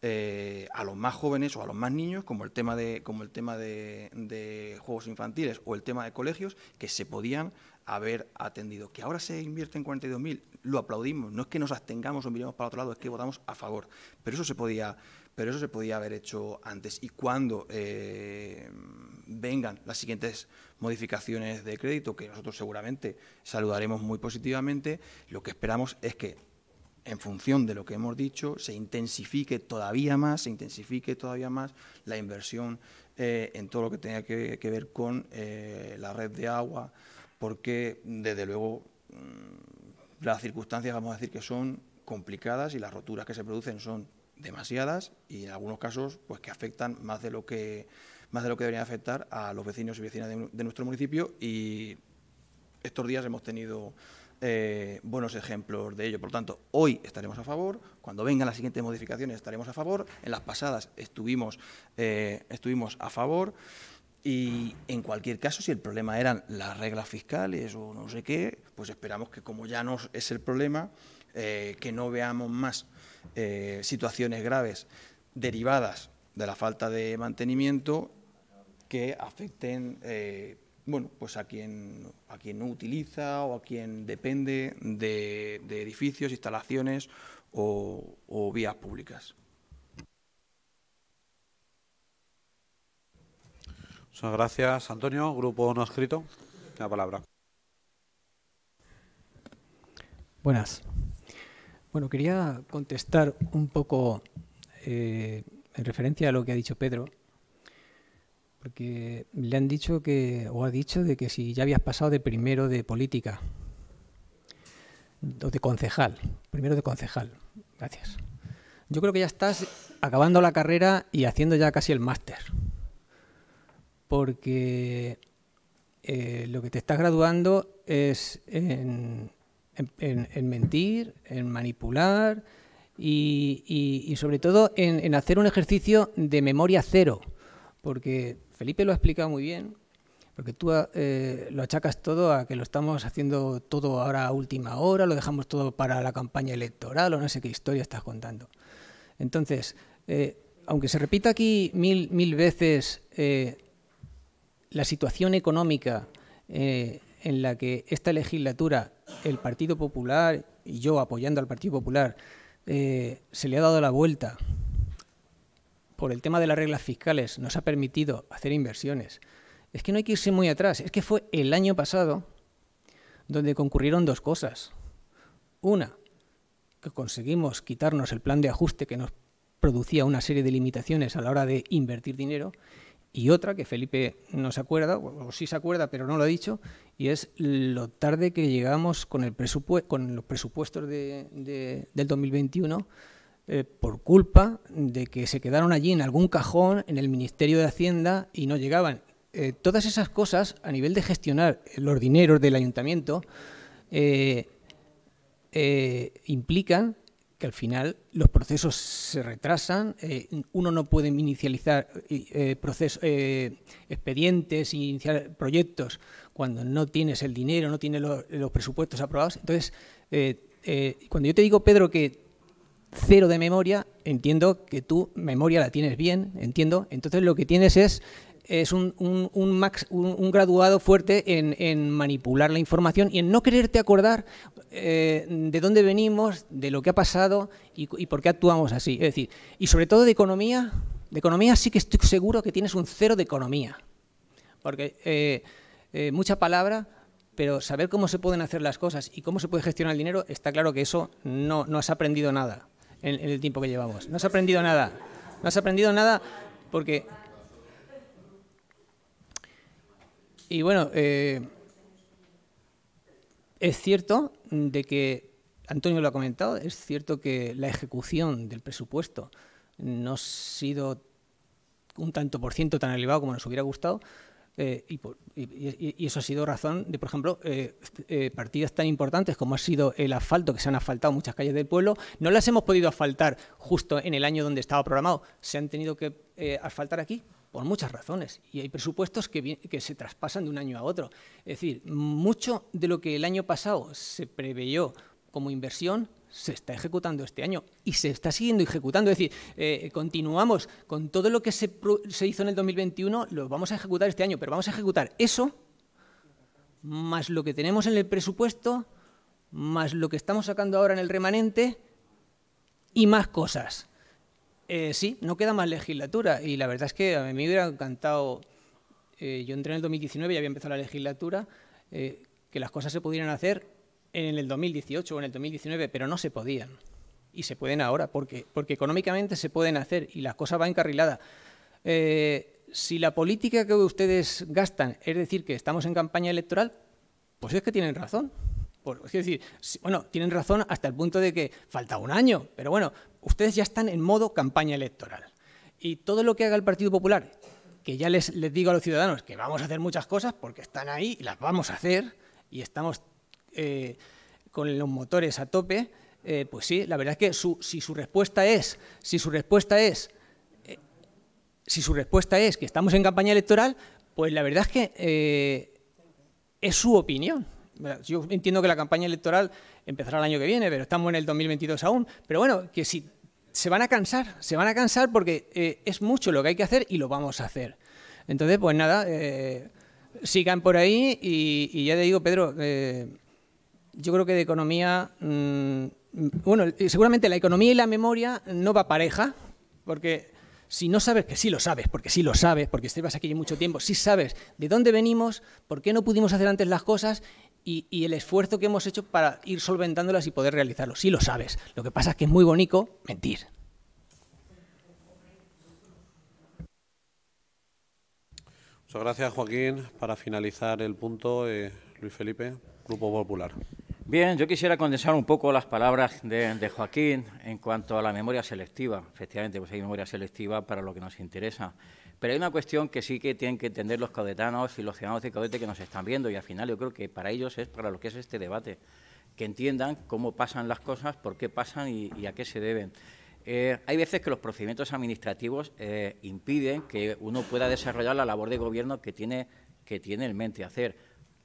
eh, a los más jóvenes o a los más niños, como el tema de, como el tema de, juegos infantiles o el tema de colegios, que se podían haber atendido. Que ahora se invierte en 42.000, lo aplaudimos. No es que nos abstengamos o miremos para otro lado, es que votamos a favor. Pero eso se podía, pero eso se podía haber hecho antes. Y cuando eh, vengan las siguientes modificaciones de crédito, que nosotros seguramente saludaremos muy positivamente, lo que esperamos es que en función de lo que hemos dicho, se intensifique todavía más, se intensifique todavía más la inversión eh, en todo lo que tenga que, ver con eh, la red de agua, porque desde luego mm, las circunstancias, vamos a decir, que son complicadas y las roturas que se producen son demasiadas y en algunos casos pues que afectan más de lo que más de lo que deberían afectar a los vecinos y vecinas de, nuestro municipio y estos días hemos tenido eh, buenos ejemplos de ello. Por lo tanto, hoy estaremos a favor, cuando vengan las siguientes modificaciones estaremos a favor, en las pasadas estuvimos, eh, estuvimos a favor. Y en cualquier caso, si el problema eran las reglas fiscales o no sé qué, pues esperamos que como ya no es el problema, eh, que no veamos más eh, situaciones graves derivadas de la falta de mantenimiento que afecten eh, bueno, pues a quien, a quien no utiliza o a quien depende de, edificios, instalaciones o vías públicas. Muchas gracias, Antonio. Grupo no escrito, la palabra. Buenas. Bueno, quería contestar un poco eh, en referencia a lo que ha dicho Pedro, porque le han dicho que, o ha dicho de que si ya habías pasado de primero de política, o de concejal, primero de concejal, gracias. Yo creo que ya estás acabando la carrera y haciendo ya casi el máster porque eh, lo que te estás graduando es en, mentir, en manipular y, sobre todo en, hacer un ejercicio de memoria cero, porque Felipe lo ha explicado muy bien, porque tú eh, lo achacas todo a que lo estamos haciendo todo ahora a última hora, lo dejamos todo para la campaña electoral o no sé qué historia estás contando. Entonces, eh, aunque se repita aquí mil, mil veces la situación económica eh, en la que esta legislatura, el Partido Popular y yo apoyando al Partido Popular, eh, se le ha dado la vuelta por el tema de las reglas fiscales, nos ha permitido hacer inversiones. Es que no hay que irse muy atrás, es que fue el año pasado donde concurrieron dos cosas. Una, que conseguimos quitarnos el plan de ajuste que nos producía una serie de limitaciones a la hora de invertir dinero y otra que Felipe no se acuerda, o sí se acuerda, pero no lo ha dicho, y es lo tarde que llegamos con, el con los presupuestos de, del 2021 eh, por culpa de que se quedaron allí en algún cajón en el Ministerio de Hacienda y no llegaban. Eh, todas esas cosas, a nivel de gestionar los dineros del ayuntamiento, eh, implican que al final los procesos se retrasan, eh, uno no puede inicializar eh, eh, procesos, expedientes, iniciar proyectos cuando no tienes el dinero, no tienes los, presupuestos aprobados. Entonces, cuando yo te digo, Pedro, que cero de memoria, entiendo que tu memoria la tienes bien, entiendo. Entonces lo que tienes es es un, graduado fuerte en, manipular la información y en no quererte acordar eh, de dónde venimos, de lo que ha pasado y, por qué actuamos así. Es decir, y sobre todo de economía, de economía sí que estoy seguro que tienes un cero de economía. Porque eh, eh, mucha palabra, pero saber cómo se pueden hacer las cosas y cómo se puede gestionar el dinero, está claro que eso no, no has aprendido nada en, en el tiempo que llevamos. No has aprendido nada. No has aprendido nada porque Y bueno, eh, es cierto de que, Antonio lo ha comentado, es cierto que la ejecución del presupuesto no ha sido un tanto por ciento tan elevado como nos hubiera gustado, eh, y, eso ha sido razón de, por ejemplo, eh, partidas tan importantes como ha sido el asfalto, que se han asfaltado muchas calles del pueblo, no las hemos podido asfaltar justo en el año donde estaba programado, se han tenido que asfaltar aquí por muchas razones. Y hay presupuestos que, que, se traspasan de un año a otro. Es decir, mucho de lo que el año pasado se preveyó como inversión se está ejecutando este año y se está siguiendo ejecutando. Es decir, eh, continuamos con todo lo que se, se hizo en el 2021, lo vamos a ejecutar este año, pero vamos a ejecutar eso más lo que tenemos en el presupuesto, más lo que estamos sacando ahora en el remanente y más cosas. Eh, sí, no queda más legislatura y la verdad es que a mí me hubiera encantado, eh, yo entré en el 2019 y había empezado la legislatura, eh, que las cosas se pudieran hacer en el 2018 o en el 2019, pero no se podían y se pueden ahora porque, porque económicamente se pueden hacer y la cosa va encarrilada. si la política que ustedes gastan es decir que estamos en campaña electoral, pues es que tienen razón es decir, bueno, tienen razón hasta el punto de que falta un año, pero bueno, ustedes ya están en modo campaña electoral. Y todo lo que haga el Partido Popular, que ya les, les digo a los ciudadanos que vamos a hacer muchas cosas porque están ahí y las vamos a hacer y estamos eh, con los motores a tope, eh, pues sí, la verdad es que su, si su respuesta es, si su respuesta es, eh, si su respuesta es que estamos en campaña electoral, pues la verdad es que es su opinión yo entiendo que la campaña electoral empezará el año que viene, pero estamos en el 2022 aún. Pero bueno, que si se van a cansar, se van a cansar porque eh, es mucho lo que hay que hacer y lo vamos a hacer. Entonces, pues nada, eh, sigan por ahí y, ya te digo, Pedro, eh, yo creo que de economía, mm, bueno, seguramente la economía y la memoria no va pareja, porque si no sabes, que sí lo sabes, porque sí lo sabes, porque estás aquí mucho tiempo, sí sabes de dónde venimos, por qué no pudimos hacer antes las cosas y, el esfuerzo que hemos hecho para ir solventándolas y poder realizarlo. Sí lo sabes. Lo que pasa es que es muy bonito mentir. Muchas gracias, Joaquín. Para finalizar el punto, eh, Luis Felipe, Grupo Popular. Bien, yo quisiera condensar un poco las palabras de, de, Joaquín en cuanto a la memoria selectiva. Efectivamente, pues hay memoria selectiva para lo que nos interesa. Pero hay una cuestión que sí que tienen que entender los caudetanos y los ciudadanos de caudete que nos están viendo y al final yo creo que para ellos es para lo que es este debate, que entiendan cómo pasan las cosas, por qué pasan y, a qué se deben. Eh, hay veces que los procedimientos administrativos eh, impiden que uno pueda desarrollar la labor de gobierno que tiene, que tiene en mente hacer.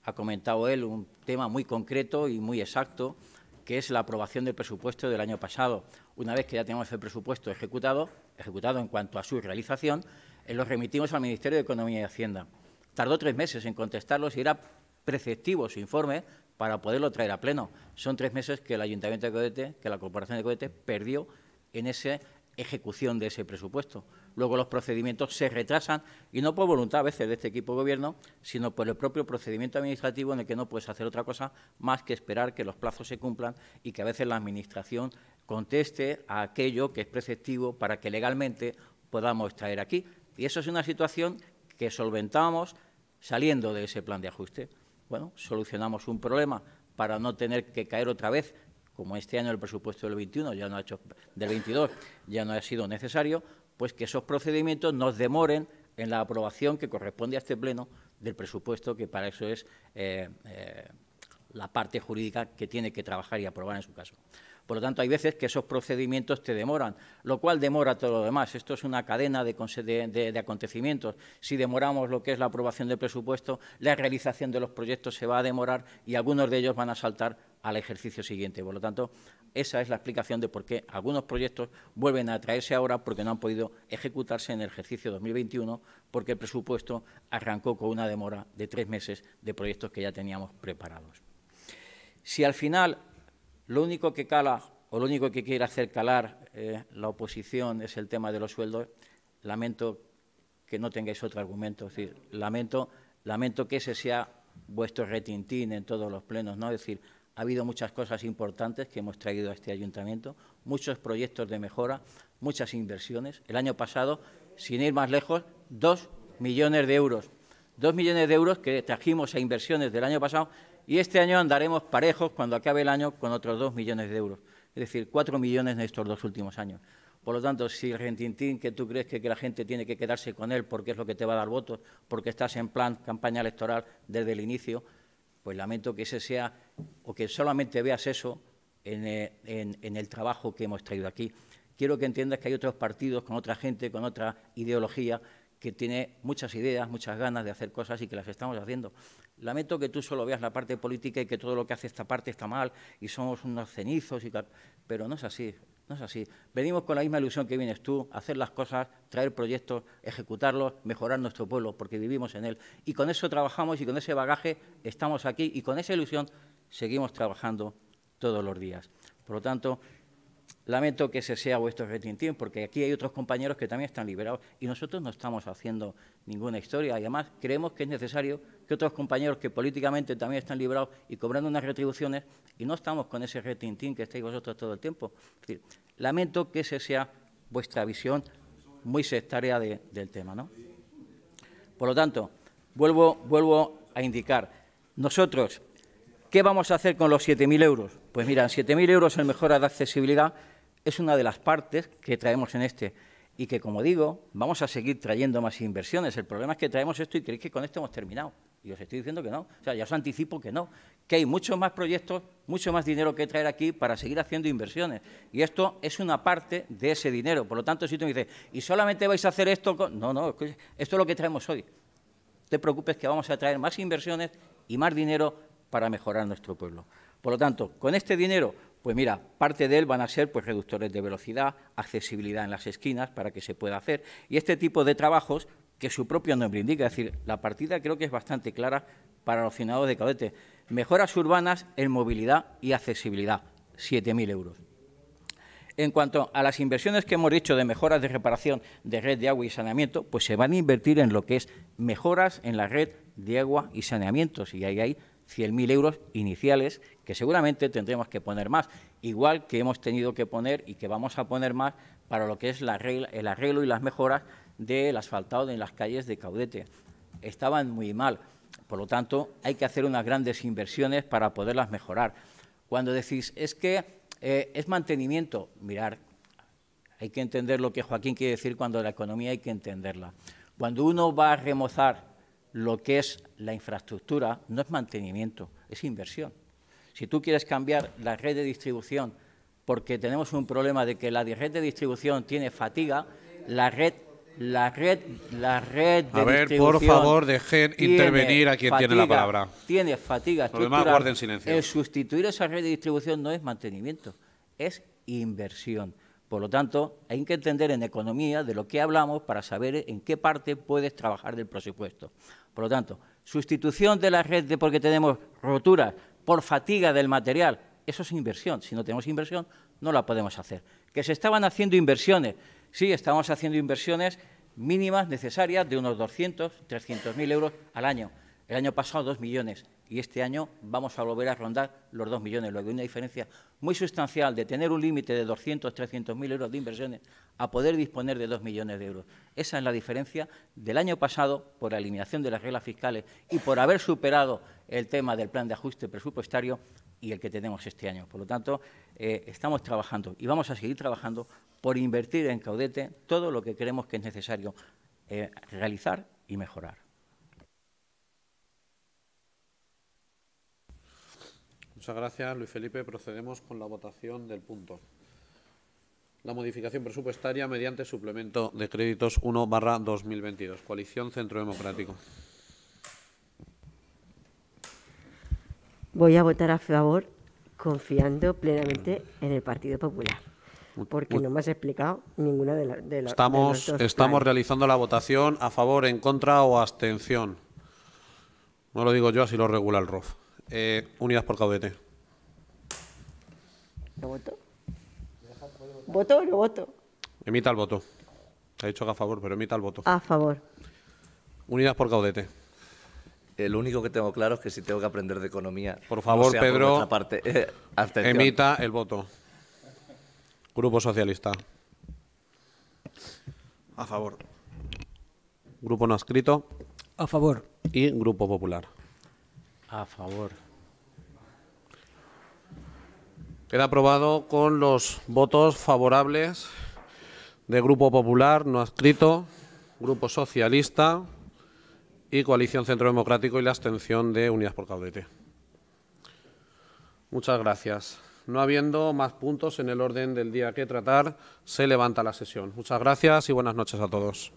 Ha comentado él un tema muy concreto y muy exacto, que es la aprobación del presupuesto del año pasado. Una vez que ya tenemos el presupuesto ejecutado, ejecutado en cuanto a su realización, eh, los remitimos al Ministerio de Economía y Hacienda. Tardó tres meses en contestarlos y era preceptivo su informe para poderlo traer a pleno. Son tres meses que el Ayuntamiento de Codete, que la Corporación de Codete perdió en esa ejecución de ese presupuesto. Luego los procedimientos se retrasan y no por voluntad a veces de este equipo de gobierno, sino por el propio procedimiento administrativo en el que no puedes hacer otra cosa más que esperar que los plazos se cumplan y que a veces la Administración conteste a aquello que es preceptivo para que legalmente podamos traer aquí. Y eso es una situación que solventamos saliendo de ese plan de ajuste. Bueno, solucionamos un problema para no tener que caer otra vez, como este año el presupuesto del 21 ya no ha hecho del 22 ya no ha sido necesario, pues que esos procedimientos nos demoren en la aprobación que corresponde a este pleno del presupuesto, que para eso es eh, eh, la parte jurídica que tiene que trabajar y aprobar en su caso. Por lo tanto, hay veces que esos procedimientos te demoran, lo cual demora todo lo demás. Esto es una cadena de, acontecimientos. Si demoramos lo que es la aprobación del presupuesto, la realización de los proyectos se va a demorar y algunos de ellos van a saltar al ejercicio siguiente. Por lo tanto, esa es la explicación de por qué algunos proyectos vuelven a traerse ahora porque no han podido ejecutarse en el ejercicio 2021 porque el presupuesto arrancó con una demora de tres meses de proyectos que ya teníamos preparados. Si al final lo único que cala o lo único que quiere hacer calar eh, la oposición es el tema de los sueldos. Lamento que no tengáis otro argumento. Es decir, lamento, lamento que ese sea vuestro retintín en todos los plenos. ¿no? Es decir, ha habido muchas cosas importantes que hemos traído a este ayuntamiento, muchos proyectos de mejora, muchas inversiones. El año pasado, sin ir más lejos, dos millones de euros. Dos millones de euros que trajimos a inversiones del año pasado y este año andaremos parejos cuando acabe el año con otros dos millones de euros, es decir, cuatro millones en estos dos últimos años. Por lo tanto, si el que tú crees que, la gente tiene que quedarse con él porque es lo que te va a dar votos, porque estás en plan campaña electoral desde el inicio, pues lamento que ese sea o que solamente veas eso en eh, el trabajo que hemos traído aquí. Quiero que entiendas que hay otros partidos con otra gente, con otra ideología, que tiene muchas ideas, muchas ganas de hacer cosas y que las estamos haciendo. Lamento que tú solo veas la parte política y que todo lo que hace esta parte está mal y somos unos cenizos y tal. Pero no es así, no es así. Venimos con la misma ilusión que vienes tú, hacer las cosas, traer proyectos, ejecutarlos, mejorar nuestro pueblo, porque vivimos en él. Y con eso trabajamos y con ese bagaje estamos aquí y con esa ilusión seguimos trabajando todos los días. Por lo tanto, Lamento que ese sea vuestro retintín, porque aquí hay otros compañeros que también están liberados y nosotros no estamos haciendo ninguna historia. además creemos que es necesario que otros compañeros que políticamente también están liberados y cobrando unas retribuciones, y no estamos con ese retintín que estáis vosotros todo el tiempo. Es decir, lamento que esa sea vuestra visión muy sectaria del tema. ¿no? Por lo tanto, vuelvo, vuelvo a indicar, nosotros, ¿qué vamos a hacer con los 7.000 euros? Pues mira, 7.000 euros en mejora de accesibilidad es una de las partes que traemos en este y que, como digo, vamos a seguir trayendo más inversiones. El problema es que traemos esto y creéis que con esto hemos terminado. Y os estoy diciendo que no. O sea, ya os anticipo que no. Que hay muchos más proyectos, mucho más dinero que traer aquí para seguir haciendo inversiones. Y esto es una parte de ese dinero. Por lo tanto, si tú me dices, ¿y solamente vais a hacer esto? No, no, esto es lo que traemos hoy. No te preocupes que vamos a traer más inversiones y más dinero para mejorar nuestro pueblo. Por lo tanto, con este dinero pues mira, parte de él van a ser pues, reductores de velocidad, accesibilidad en las esquinas para que se pueda hacer. Y este tipo de trabajos que su propio nombre indica, es decir, la partida creo que es bastante clara para los finados de cadete. Mejoras urbanas en movilidad y accesibilidad, 7.000 euros. En cuanto a las inversiones que hemos dicho de mejoras de reparación de red de agua y saneamiento, pues se van a invertir en lo que es mejoras en la red de agua y saneamientos, y ahí hay 100.000 euros iniciales que seguramente tendremos que poner más, igual que hemos tenido que poner y que vamos a poner más para lo que es el arreglo y las mejoras del asfaltado en las calles de Caudete. Estaban muy mal, por lo tanto, hay que hacer unas grandes inversiones para poderlas mejorar. Cuando decís, es que eh, es mantenimiento, mirar, hay que entender lo que Joaquín quiere decir cuando la economía hay que entenderla. Cuando uno va a remozar lo que es la infraestructura, no es mantenimiento, es inversión. Si tú quieres cambiar la red de distribución porque tenemos un problema de que la red de distribución tiene fatiga, la red la red la red de A ver, por favor, dejen intervenir a quien tiene la palabra. Tiene fatiga El sustituir esa red de distribución no es mantenimiento, es inversión. Por lo tanto, hay que entender en economía de lo que hablamos para saber en qué parte puedes trabajar del presupuesto. Por lo tanto, sustitución de la red de porque tenemos roturas, por fatiga del material. Eso es inversión. Si no tenemos inversión, no la podemos hacer. Que se estaban haciendo inversiones. Sí, estamos haciendo inversiones mínimas necesarias de unos 200, 300 mil euros al año. El año pasado 2 millones y este año vamos a volver a rondar los 2 millones, lo que una diferencia muy sustancial de tener un límite de 200, 300 mil euros de inversiones a poder disponer de 2 millones de euros. Esa es la diferencia del año pasado por la eliminación de las reglas fiscales y por haber superado el tema del plan de ajuste presupuestario y el que tenemos este año. Por lo tanto, eh, estamos trabajando y vamos a seguir trabajando por invertir en Caudete todo lo que creemos que es necesario eh, realizar y mejorar. Muchas gracias, Luis Felipe. Procedemos con la votación del punto. La modificación presupuestaria mediante suplemento de créditos 1 barra 2022. Coalición Centro Democrático. voy a votar a favor confiando plenamente en el Partido Popular. Porque no me has explicado ninguna de las... estamos estamos realizando la votación a favor, en contra o abstención. No lo digo yo, así lo regula el ROF. Eh, unidas por caudete. ¿Lo voto? ¿Voto o no voto? Emita el voto. Ha dicho que a favor, pero emita el voto. A favor. Unidas por caudete lo único que tengo claro es que si tengo que aprender de economía. Por favor, Pedro, eh, [LAUGHS] emita el voto. Grupo Socialista. A favor. Grupo no escrito. A favor. Y Grupo Popular. A favor. Queda aprobado con los votos favorables de Grupo Popular, no escrito, Grupo Socialista, y Coalición Centro Democrático y la abstención de Unidas por Caudete. Muchas gracias. No habiendo más puntos en el orden del día que tratar, se levanta la sesión. Muchas gracias y buenas noches a todos.